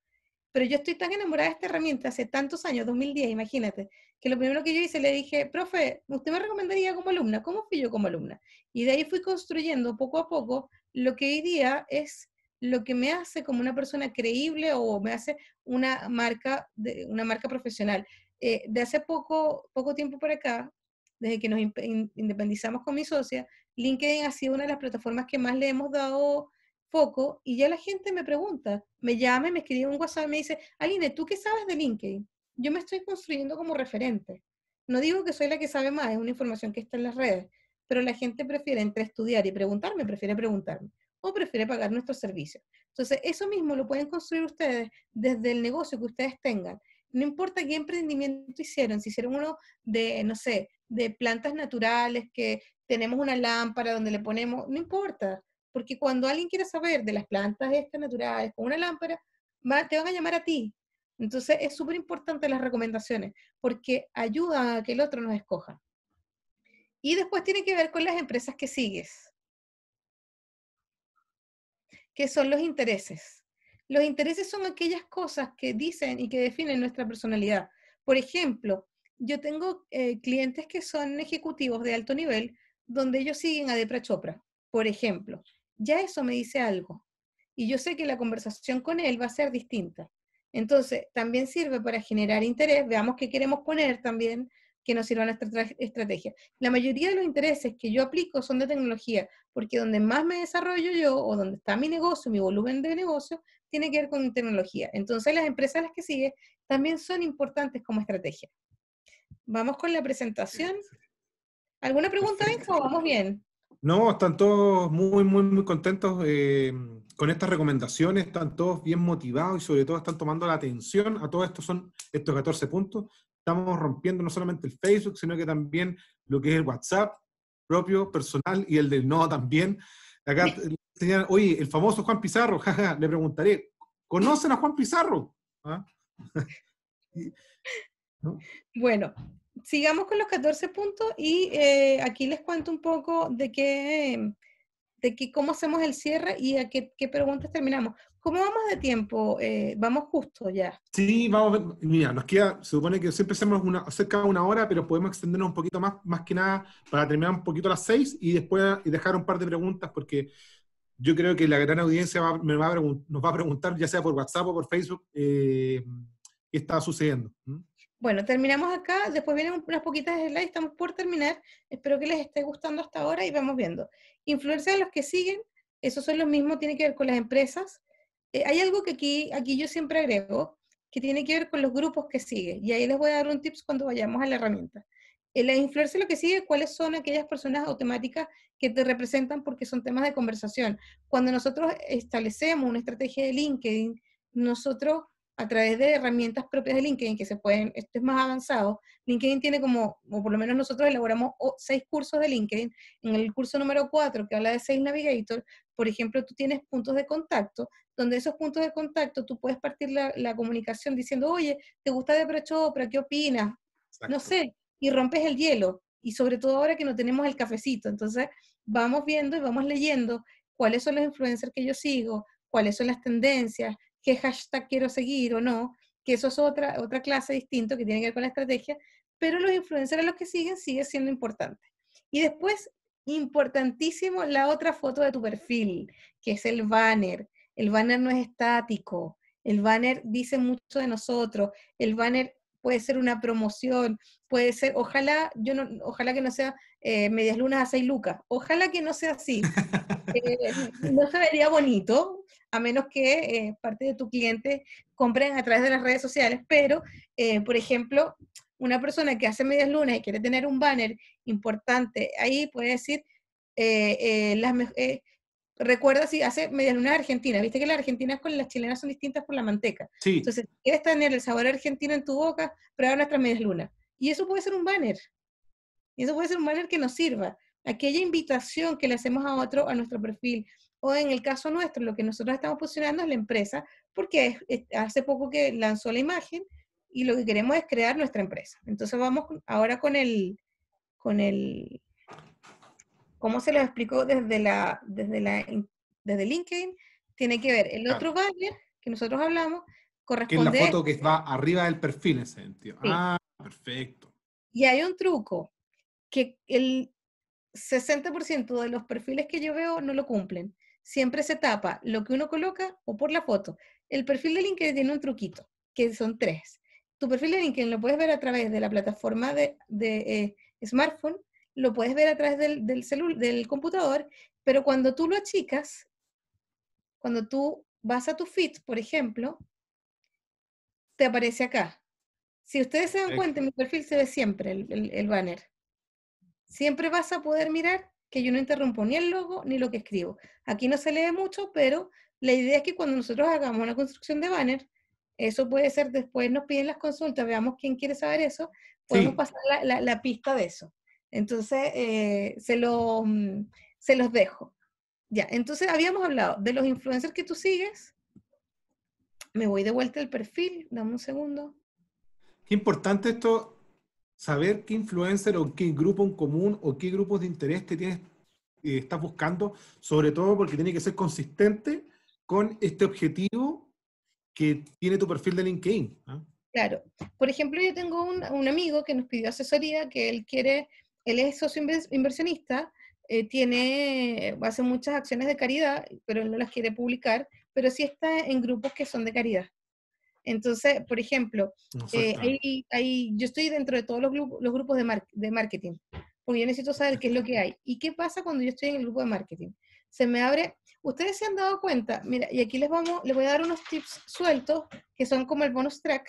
Pero yo estoy tan enamorada de esta herramienta hace tantos años, 2010, imagínate, que lo primero que yo hice le dije, profe, ¿usted me recomendaría como alumna? ¿Cómo fui yo como alumna? Y de ahí fui construyendo poco a poco lo que hoy día es lo que me hace como una persona creíble o me hace una marca, una marca profesional. Eh, de hace poco, poco tiempo por acá, desde que nos independizamos con mi socia, LinkedIn ha sido una de las plataformas que más le hemos dado poco y ya la gente me pregunta, me llama me escribe un WhatsApp y me dice, Aline, ¿tú qué sabes de LinkedIn? Yo me estoy construyendo como referente. No digo que soy la que sabe más, es una información que está en las redes, pero la gente prefiere entre estudiar y preguntarme, prefiere preguntarme o prefiere pagar nuestros servicios. Entonces, eso mismo lo pueden construir ustedes desde el negocio que ustedes tengan. No importa qué emprendimiento hicieron, si hicieron uno de, no sé, de plantas naturales, que tenemos una lámpara donde le ponemos, no importa porque cuando alguien quiere saber de las plantas estas naturales con una lámpara, te van a llamar a ti. Entonces es súper importante las recomendaciones, porque ayuda a que el otro nos escoja. Y después tiene que ver con las empresas que sigues, que son los intereses. Los intereses son aquellas cosas que dicen y que definen nuestra personalidad. Por ejemplo, yo tengo eh, clientes que son ejecutivos de alto nivel donde ellos siguen a Depra Chopra, por ejemplo ya eso me dice algo. Y yo sé que la conversación con él va a ser distinta. Entonces, también sirve para generar interés, veamos qué queremos poner también que nos sirva nuestra estrategia. La mayoría de los intereses que yo aplico son de tecnología, porque donde más me desarrollo yo o donde está mi negocio, mi volumen de negocio, tiene que ver con tecnología. Entonces, las empresas a las que sigue también son importantes como estrategia. Vamos con la presentación. ¿Alguna pregunta, Vamos bien. No, están todos muy, muy, muy contentos eh, con estas recomendaciones, están todos bien motivados y sobre todo están tomando la atención a todos estos, son estos 14 puntos. Estamos rompiendo no solamente el Facebook, sino que también lo que es el WhatsApp propio, personal y el del no también. Acá oye, el famoso Juan Pizarro, jaja, le preguntaré, ¿conocen a Juan Pizarro? ¿ah? Bueno, sigamos con los 14 puntos y eh, aquí les cuento un poco de qué, de qué, cómo hacemos el cierre y a qué, preguntas terminamos. ¿Cómo vamos de tiempo? Eh, ¿Vamos justo ya? Sí, vamos, mira, nos queda, se supone que siempre hacemos una, cerca de una hora, pero podemos extendernos un poquito más, más que nada, para terminar un poquito a las seis y después dejar un par de preguntas, porque yo creo que la gran audiencia nos va a preguntar, ya sea por WhatsApp o por Facebook, eh, qué está sucediendo. Bueno, terminamos acá, después vienen unas poquitas de slides, estamos por terminar. Espero que les esté gustando hasta ahora y vamos viendo. Influencia de los que siguen, eso son lo mismo, tiene que ver con las empresas. Eh, hay algo que aquí, aquí yo siempre agrego, que tiene que ver con los grupos que siguen, y ahí les voy a dar un tips cuando vayamos a la herramienta. Eh, la influencia lo que sigue, cuáles son aquellas personas automáticas que te representan porque son temas de conversación. Cuando nosotros establecemos una estrategia de LinkedIn, nosotros a través de herramientas propias de LinkedIn, que se pueden, esto es más avanzado, LinkedIn tiene como, o por lo menos nosotros elaboramos seis cursos de LinkedIn. En el curso número cuatro, que habla de Sales Navigator, por ejemplo, tú tienes puntos de contacto, donde esos puntos de contacto tú puedes partir la, la comunicación diciendo, oye, ¿te gusta precho Chopra? ¿Qué opinas? No sé, y rompes el hielo. Y sobre todo ahora que no tenemos el cafecito. Entonces, vamos viendo y vamos leyendo cuáles son los influencers que yo sigo, cuáles son las tendencias, qué hashtag quiero seguir o no, que eso es otra, otra clase distinto que tiene que ver con la estrategia, pero los influencers a los que siguen sigue siendo importante. Y después, importantísimo, la otra foto de tu perfil, que es el banner. El banner no es estático, el banner dice mucho de nosotros, el banner puede ser una promoción, puede ser, ojalá, yo no, ojalá que no sea eh, medias lunas a seis lucas, ojalá que no sea así. Eh, no se vería bonito, a menos que eh, parte de tu cliente compren a través de las redes sociales, pero, eh, por ejemplo, una persona que hace medias lunas y quiere tener un banner importante, ahí puede decir, eh, las, recuerda si hace medias lunas Argentina, viste que las argentinas con las chilenas son distintas por la manteca. Entonces, si quieres tener el sabor argentino en tu boca, prueba nuestra medias lunas. Y eso puede ser un banner. Y eso puede ser un banner que nos sirva. Aquella invitación que le hacemos a otro a nuestro perfil, o en el caso nuestro, lo que nosotros estamos posicionando es la empresa, porque hace poco que lanzó la imagen y lo que queremos es crear nuestra empresa. Entonces vamos ahora con el, con el, ¿cómo se lo explicó desde la, desde la, desde LinkedIn? Tiene que ver el otro banner que nosotros hablamos corresponde. Que es la foto que va arriba del perfil en ese sentido. Ah, perfecto. Y hay un truco que el 60% de los perfiles que yo veo no lo cumplen siempre se tapa lo que uno coloca o por la foto. El perfil de LinkedIn tiene un truquito, que son tres. Tu perfil de LinkedIn lo puedes ver a través de la plataforma de, eh, smartphone, lo puedes ver a través del, del, del computador, pero cuando tú lo achicas, cuando tú vas a tu feed, por ejemplo, te aparece acá. Si ustedes se dan cuenta, mi perfil se ve siempre el banner. Siempre vas a poder mirar que yo no interrumpo ni el logo ni lo que escribo. Aquí no se lee mucho, pero la idea es que cuando nosotros hagamos una construcción de banner, eso puede ser, después nos piden las consultas, veamos quién quiere saber eso, podemos pasar la, pista de eso. Entonces, eh, se, lo, mm, se los dejo. Ya, entonces habíamos hablado de los influencers que tú sigues. Me voy de vuelta al perfil, dame un segundo. Qué importante esto, saber qué influencer o qué grupo en común o qué grupos de interés te tienes, eh, estás buscando, sobre todo porque tiene que ser consistente con este objetivo que tiene tu perfil de LinkedIn. ¿ah? Claro. Por ejemplo, yo tengo un, amigo que nos pidió asesoría, que él quiere, él es socio inversionista, eh, tiene, hace muchas acciones de caridad, pero él no las quiere publicar, pero sí está en grupos que son de caridad. Entonces, por ejemplo, eh, ahí, yo estoy dentro de todos los, los grupos de, marketing, porque yo necesito saber qué es lo que hay. ¿Y qué pasa cuando yo estoy en el grupo de marketing? Se me abre, ustedes se han dado cuenta, mira, y aquí les, vamos, les voy a dar unos tips sueltos, que son como el bonus track,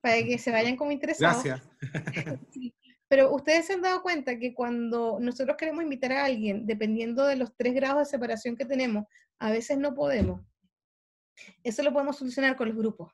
para que se vayan como interesados. Gracias. Pero ustedes se han dado cuenta que cuando nosotros queremos invitar a alguien, dependiendo de los tres grados de separación que tenemos, a veces no podemos. Eso lo podemos solucionar con los grupos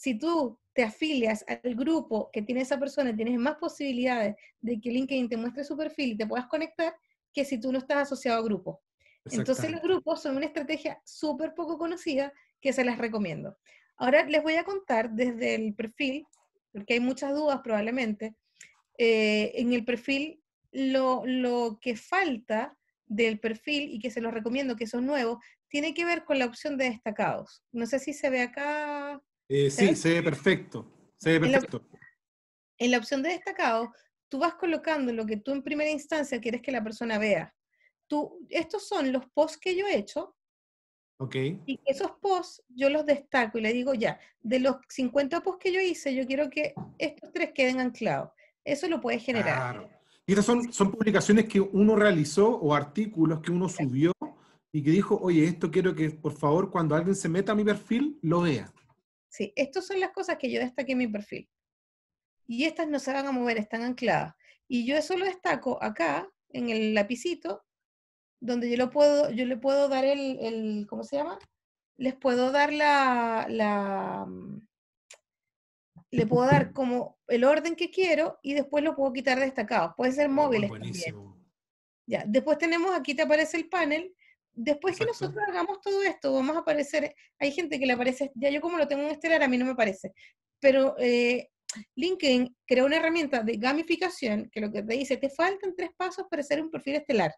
si tú te afilias al grupo que tiene esa persona, tienes más posibilidades de que LinkedIn te muestre su perfil y te puedas conectar que si tú no estás asociado a grupo. Entonces los grupos son una estrategia súper poco conocida que se las recomiendo. Ahora les voy a contar desde el perfil, porque hay muchas dudas probablemente, eh, en el perfil lo, lo que falta del perfil y que se los recomiendo que son nuevos, tiene que ver con la opción de destacados. No sé si se ve acá eh, sí, se ve perfecto. Se ve perfecto. En la, opción de destacado, tú vas colocando lo que tú en primera instancia quieres que la persona vea. Tú, estos son los posts que yo he hecho. Ok. Y esos posts yo los destaco y le digo ya, de los 50 posts que yo hice, yo quiero que estos tres queden anclados. Eso lo puedes generar. Claro. Y estas son, son publicaciones que uno realizó o artículos que uno subió y que dijo, oye, esto quiero que por favor cuando alguien se meta a mi perfil lo vea. Sí, estas son las cosas que yo destaqué en mi perfil. Y estas no se van a mover, están ancladas. Y yo eso lo destaco acá, en el lapicito, donde yo, lo puedo, yo le puedo dar el, ¿cómo se llama? Les puedo dar la, mm, le puedo dar como el orden que quiero y después lo puedo quitar destacado. Puede ser oh, móviles. También. Ya. Después tenemos, aquí te aparece el panel después que nosotros hagamos todo esto, vamos a aparecer, hay gente que le aparece, ya yo como lo tengo en Estelar, a mí no me parece, pero eh, LinkedIn creó una herramienta de gamificación que lo que te dice, te faltan tres pasos para hacer un perfil estelar.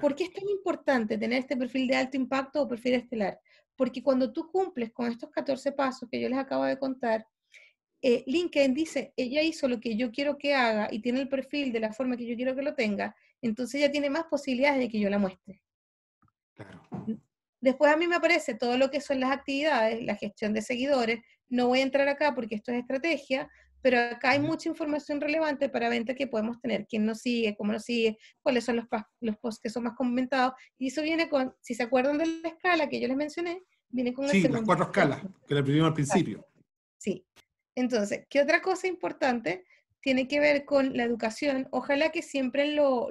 ¿Por qué es tan importante tener este perfil de alto impacto o perfil estelar? Porque cuando tú cumples con estos 14 pasos que yo les acabo de contar, eh, LinkedIn dice, ella hizo lo que yo quiero que haga y tiene el perfil de la forma que yo quiero que lo tenga, entonces ya tiene más posibilidades de que yo la muestre. Claro. Después a mí me aparece todo lo que son las actividades, la gestión de seguidores. No voy a entrar acá porque esto es estrategia, pero acá hay mucha información relevante para venta que podemos tener. ¿Quién nos sigue? ¿Cómo nos sigue? ¿Cuáles son los, posts que son más comentados? Y eso viene con, si se acuerdan de la escala que yo les mencioné, viene con las cuatro escalas que le primero al principio. Sí. Entonces, ¿qué otra cosa importante tiene que ver con la educación? Ojalá que siempre lo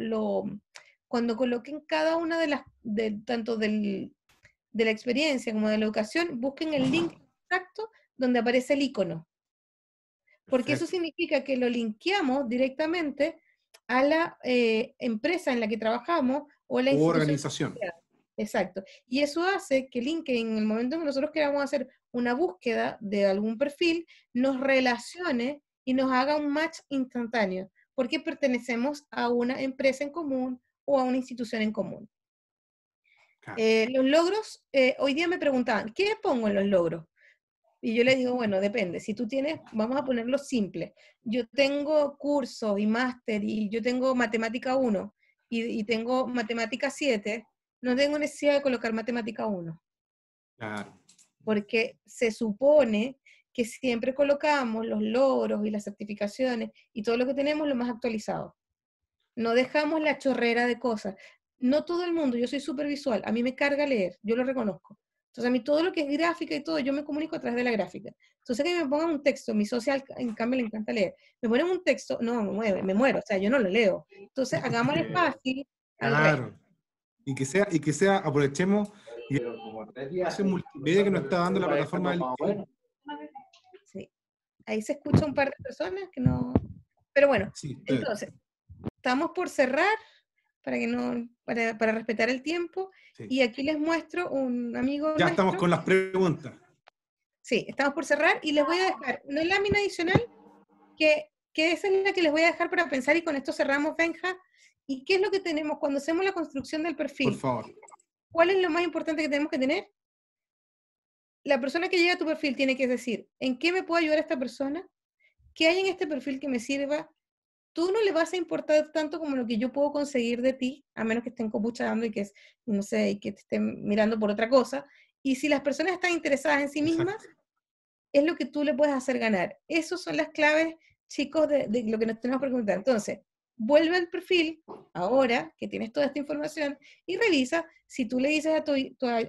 cuando coloquen cada una de las, tanto de la experiencia como de la educación, busquen el link exacto donde aparece el icono. Porque eso significa que lo linkeamos directamente a la eh, empresa en la que trabajamos o a la o organización. Exacto. Y eso hace que LinkedIn, en el momento en que nosotros queramos hacer una búsqueda de algún perfil, nos relacione y nos haga un match instantáneo, porque pertenecemos a una empresa en común, o a una institución en común. Eh, los logros, eh, hoy día me preguntaban, ¿qué pongo en los logros? Y yo les digo, bueno, depende, si tú tienes, vamos a ponerlo simple, yo tengo curso y máster y yo tengo matemática 1 y, y tengo matemática 7, no tengo necesidad de colocar matemática 1. Claro. Porque se supone que siempre colocamos los logros y las certificaciones y todo lo que tenemos lo más actualizado no dejamos la chorrera de cosas. No todo el mundo, yo soy súper visual, a mí me carga leer, yo lo reconozco. Entonces, a mí todo lo que es gráfica y todo, yo me comunico a través de la gráfica. Entonces, que me pongan un texto, mi social, en cambio, le encanta leer. Me ponen un texto, no, me mueve, me muero, o sea, yo no lo leo. Entonces, hagámosle fácil. Claro. Y que sea, y que sea, aprovechemos y multimedia que no está dando la plataforma Sí. Ahí se escucha un par de personas que no. Pero bueno, entonces, estamos por cerrar para que no para, respetar el tiempo y aquí les muestro un amigo. Ya estamos con las preguntas. Sí, estamos por cerrar y les voy a dejar una lámina adicional que, que esa es la que les voy a dejar para pensar y con esto cerramos Benja. ¿Y qué es lo que tenemos cuando hacemos la construcción del perfil? Por favor. ¿Cuál es lo más importante que tenemos que tener? La persona que llega a tu perfil tiene que decir, ¿en qué me puede ayudar esta persona? ¿Qué hay en este perfil que me sirva? tú no le vas a importar tanto como lo que yo puedo conseguir de ti, a menos que estén copuchando y que, no sé, que te estén mirando por otra cosa. Y si las personas están interesadas en sí mismas, es lo que tú le puedes hacer ganar. Esas son las claves, chicos, de, lo que nos tenemos que preguntar. Entonces, vuelve al perfil ahora que tienes toda esta información y revisa si tú le dices a tu,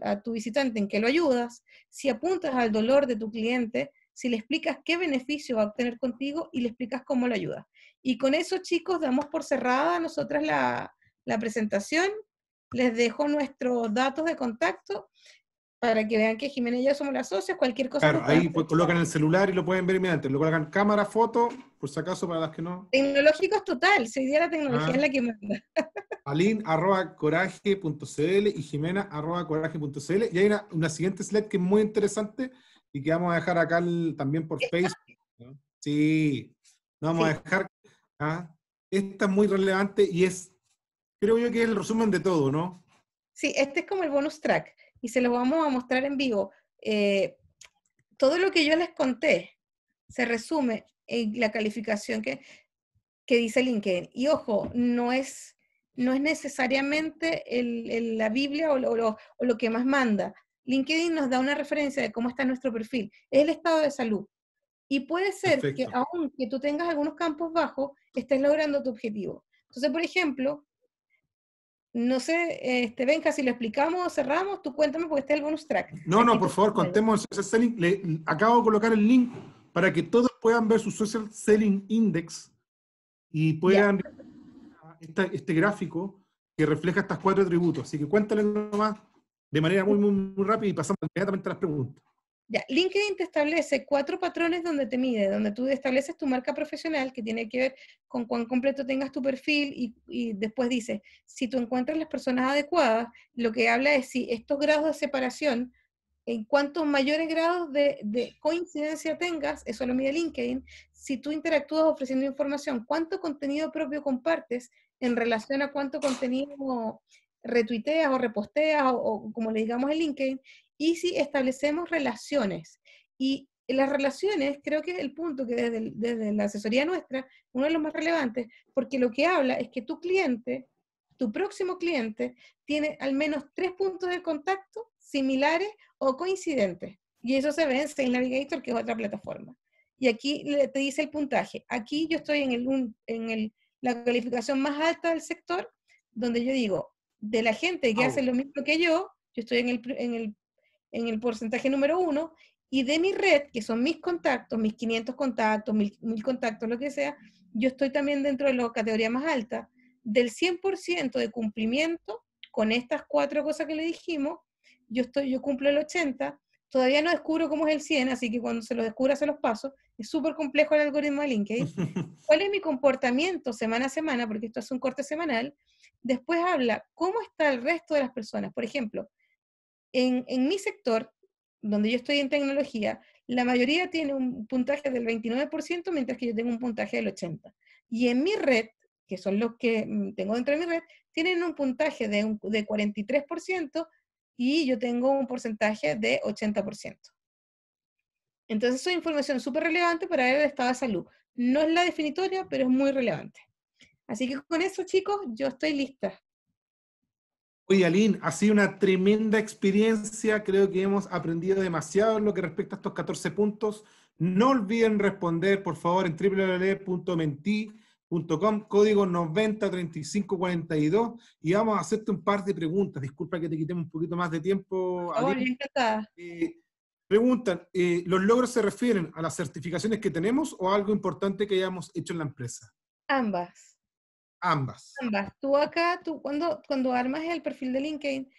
a tu visitante en qué lo ayudas, si apuntas al dolor de tu cliente, si le explicas qué beneficio va a obtener contigo y le explicas cómo lo ayuda. Y con eso, chicos, damos por cerrada nosotras la, la presentación. Les dejo nuestros datos de contacto para que vean que Jimena y yo somos las socias, cualquier cosa. Claro, ahí pues colocan el celular y lo pueden ver inmediatamente. Lo colocan cámara, foto, por si acaso para las que no. Tecnológicos total, se hoy la tecnología ah. en la que manda. Alin arroba coraje.cl y Jimena arroba coraje.cl. Y hay una, una siguiente slide que es muy interesante, y que vamos a dejar acá también por Facebook. Sí, vamos a dejar. ¿ah? Esta es muy relevante y es, creo yo que es el resumen de todo, ¿no? Sí, este es como el bonus track y se lo vamos a mostrar en vivo. Eh, todo lo que yo les conté se resume en la calificación que, dice LinkedIn. Y ojo, no es, no es necesariamente la Biblia o lo, que más manda, LinkedIn nos da una referencia de cómo está nuestro perfil, es el estado de salud. Y puede ser que aunque tú tengas algunos campos bajos, estés logrando tu objetivo. Entonces, por ejemplo, no sé, este, Benja, si lo explicamos cerramos, tú cuéntame porque está el bonus track. No, no, por favor, contemos el selling. acabo de colocar el link para que todos puedan ver su Social Selling Index y puedan ver este, gráfico que refleja estas cuatro atributos. Así que cuéntale nomás de manera muy, muy, muy rápida y pasamos inmediatamente a las preguntas. Ya, LinkedIn te establece cuatro patrones donde te mide, donde tú estableces tu marca profesional, que tiene que ver con cuán completo tengas tu perfil, y, después dice si tú encuentras las personas adecuadas, lo que habla es si estos grados de separación, en cuántos mayores grados de, de coincidencia tengas, eso lo mide LinkedIn, si tú interactúas ofreciendo información, cuánto contenido propio compartes en relación a cuánto contenido retuiteas o reposteas o, como le digamos en LinkedIn, y si establecemos relaciones. Y las relaciones creo que es el punto que desde, desde la asesoría nuestra, uno de los más relevantes, porque lo que habla es que tu cliente, tu próximo cliente, tiene al menos tres puntos de contacto similares o coincidentes. Y eso se ve en Sales Navigator, que es otra plataforma. Y aquí te dice el puntaje. Aquí yo estoy en, el, en el, la calificación más alta del sector, donde yo digo, de la gente que hace lo mismo que yo, yo estoy en el, porcentaje número uno, y de mi red, que son mis contactos, mis 500 contactos, 1000, contactos, lo que sea, yo estoy también dentro de la categoría más alta, del 100% de cumplimiento con estas cuatro cosas que le dijimos, yo, estoy, yo cumplo el 80%, todavía no descubro cómo es el 100%, así que cuando se lo descubra se los paso, es súper complejo el algoritmo de LinkedIn. ¿Cuál es mi comportamiento semana a semana? Porque esto es un corte semanal, Después habla cómo está el resto de las personas. Por ejemplo, en, mi sector, donde yo estoy en tecnología, la mayoría tiene un puntaje del 29%, mientras que yo tengo un puntaje del 80%. Y en mi red, que son los que mm, tengo dentro de mi red, tienen un puntaje de, de 43% y yo tengo un porcentaje de 80%. Entonces, eso es información súper relevante para el estado de salud. No es la definitoria, pero es muy relevante. Así que con eso, chicos, yo estoy lista. Oye, Aline, ha sido una tremenda experiencia. Creo que hemos aprendido demasiado en lo que respecta a estos 14 puntos. No olviden responder, por favor, en www.menti.com, código 903542, y vamos a hacerte un par de preguntas. Disculpa que te quitemos un poquito más de tiempo. Eh, preguntan, eh, ¿los logros se refieren a las certificaciones que tenemos o a algo importante que hayamos hecho en la empresa? Ambas. Ambas. Ambas. Tú acá, tú cuando, cuando armas el perfil de LinkedIn,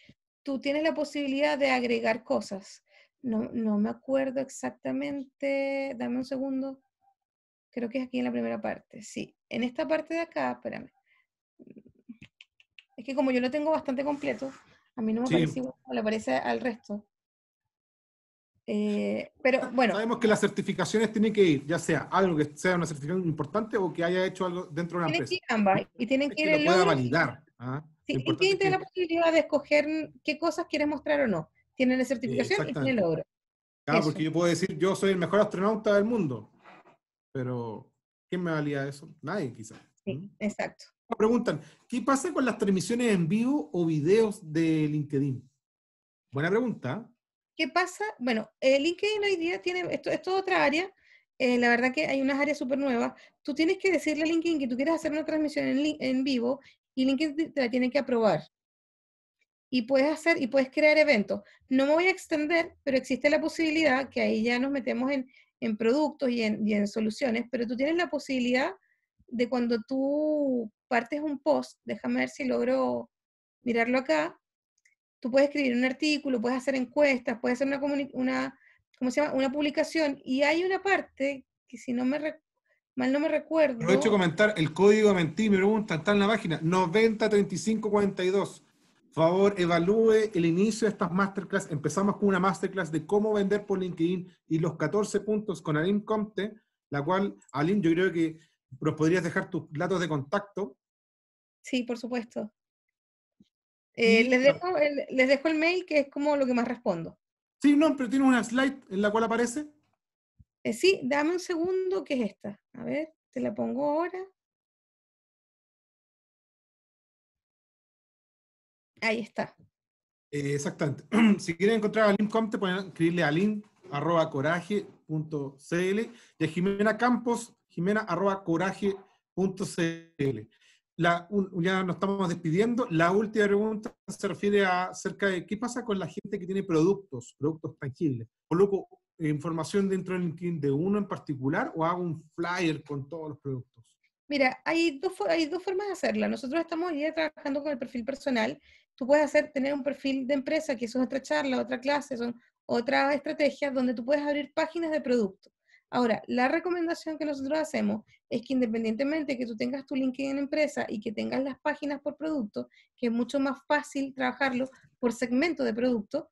tú tienes la posibilidad de agregar cosas. No, no me acuerdo exactamente, dame un segundo. Creo que es aquí en la primera parte, sí. En esta parte de acá, espérame. Es que como yo lo tengo bastante completo, a mí no me parece igual, le parece al resto. Eh, pero ah, bueno. Sabemos que las certificaciones tienen que ir, ya sea algo que sea una certificación importante o que haya hecho algo dentro de una empresa. Tienen que ambas y tienen que ir pueda validar. ¿ah? Sí, y tienen la posibilidad de escoger qué cosas quieres mostrar o no. Tienen la certificación y tienen el logro. Claro, porque yo puedo decir, yo soy el mejor astronauta del mundo, pero ¿quién me valía eso? Nadie, quizás. Sí, exacto. preguntan, ¿qué pasa con las transmisiones en vivo o videos de LinkedIn? Buena pregunta. ¿Qué pasa? Bueno, eh, LinkedIn hoy día tiene, esto es toda otra área, eh, la verdad que hay unas áreas súper nuevas. Tú tienes que decirle a LinkedIn que tú quieres hacer una transmisión en, vivo y LinkedIn te la tiene que aprobar. Y puedes hacer y puedes crear eventos. No me voy a extender, pero existe la posibilidad, que ahí ya nos metemos en, productos y en, y en soluciones, pero tú tienes la posibilidad de cuando tú partes un post, déjame ver si logro mirarlo acá, tú puedes escribir un artículo, puedes hacer encuestas, puedes hacer una, una, ¿cómo se llama? una publicación. Y hay una parte que si no me mal no me recuerdo. Lo he hecho comentar, el código de mentir me preguntan, está en la página 903542. Por Favor, evalúe el inicio de estas masterclass. Empezamos con una masterclass de cómo vender por LinkedIn y los 14 puntos con Aline Comte, la cual, Alim, yo creo que nos podrías dejar tus datos de contacto. Sí, por supuesto. Eh, les, dejo el, mail, que es como lo que más respondo. Sí, no, pero tiene una slide en la cual aparece. Eh, sí, dame un segundo, que es esta. A ver, te la pongo ahora. Ahí está. Eh, exactamente. si quieren encontrar a Alim Comte, pueden escribirle a alim, y a Jimena Campos, jimena la, ya nos estamos despidiendo. La última pregunta se refiere a acerca de qué pasa con la gente que tiene productos, productos tangibles. ¿Coloco información dentro de LinkedIn de uno en particular o hago un flyer con todos los productos? Mira, hay dos, hay dos formas de hacerla. Nosotros estamos ya trabajando con el perfil personal. Tú puedes hacer, tener un perfil de empresa, que eso es otra charla, otra clase, son otras estrategias donde tú puedes abrir páginas de productos Ahora, la recomendación que nosotros hacemos es que independientemente que tú tengas tu LinkedIn en empresa y que tengas las páginas por producto, que es mucho más fácil trabajarlo por segmento de producto,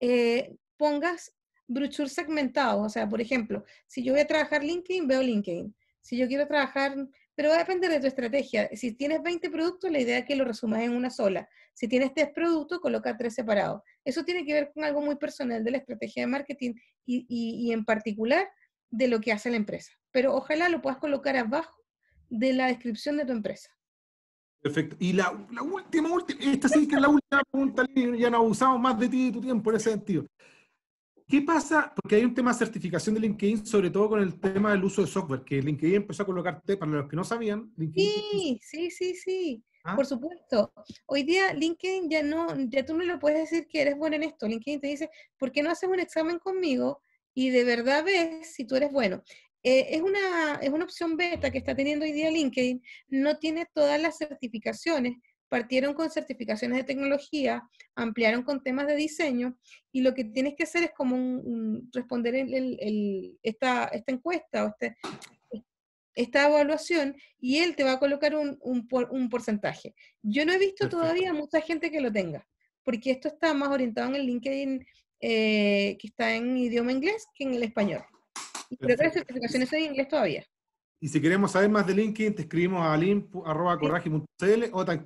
eh, pongas brochures segmentados. O sea, por ejemplo, si yo voy a trabajar LinkedIn, veo LinkedIn. Si yo quiero trabajar, pero va a depender de tu estrategia. Si tienes 20 productos, la idea es que lo resumas en una sola. Si tienes tres productos, coloca tres separados. Eso tiene que ver con algo muy personal de la estrategia de marketing y en particular de lo que hace la empresa. Pero ojalá lo puedas colocar abajo de la descripción de tu empresa. Perfecto. Y la, última, última, esta sí que es la última pregunta, ya no abusamos más de ti y tu tiempo en ese sentido. ¿Qué pasa? Porque hay un tema de certificación de LinkedIn, sobre todo con el tema del uso de software, que LinkedIn empezó a colocarte, para los que no sabían. Sí, sí, sí, sí. ¿Ah? Por supuesto. Hoy día LinkedIn ya no, ya tú no le puedes decir que eres bueno en esto. LinkedIn te dice, ¿por qué no haces un examen conmigo? y de verdad ves si tú eres bueno. Eh, es, una, es una opción beta que está teniendo hoy día LinkedIn, no tiene todas las certificaciones, partieron con certificaciones de tecnología, ampliaron con temas de diseño y lo que tienes que hacer es como responder esta, esta, encuesta o este, esta evaluación y él te va a colocar un, porcentaje. Yo no he visto todavía mucha gente que lo tenga, porque esto está más orientado en el LinkedIn eh, que está en idioma inglés que en el español. Y creo certificaciones en inglés todavía. Y si queremos saber más de LinkedIn, te escribimos a lim.corraje.cl o te,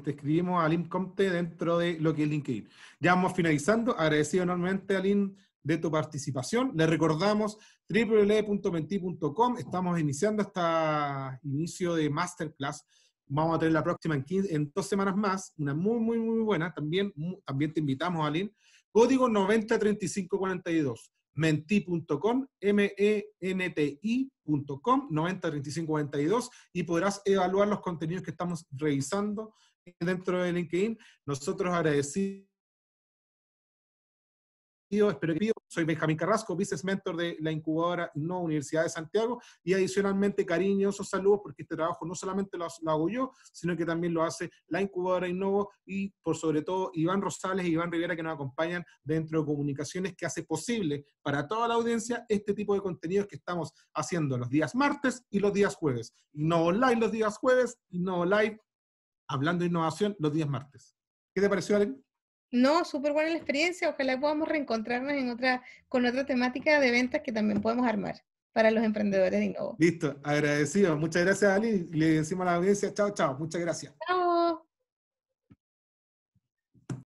te, escribimos a lim.comte dentro de lo que es LinkedIn. Ya vamos finalizando. Agradecido enormemente a Lin de tu participación. Le recordamos www.menti.com. Estamos iniciando hasta inicio de masterclass. Vamos a tener la próxima en, en dos semanas más, una muy, muy, muy buena. También, también te invitamos, a Alin, Código 903542. Menti.com, M-E-N-T-I.com, 903542. Y podrás evaluar los contenidos que estamos revisando dentro de LinkedIn. Nosotros agradecemos espero que pido. Soy Benjamín Carrasco, Business Mentor de la incubadora No Universidad de Santiago. Y adicionalmente, cariñosos saludos, porque este trabajo no solamente lo, hago yo, sino que también lo hace la incubadora Innovo y, por sobre todo, Iván Rosales y e Iván Rivera, que nos acompañan dentro de comunicaciones, que hace posible para toda la audiencia este tipo de contenidos que estamos haciendo los días martes y los días jueves. Innovo Live los días jueves, Innovo Live hablando de innovación los días martes. ¿Qué te pareció, Alem? No, súper buena la experiencia. Ojalá podamos reencontrarnos en otra, con otra temática de ventas que también podemos armar para los emprendedores de nuevo. Listo, agradecido. Muchas gracias, Ali. Le decimos a la audiencia, chao, chao. Muchas gracias. Chao.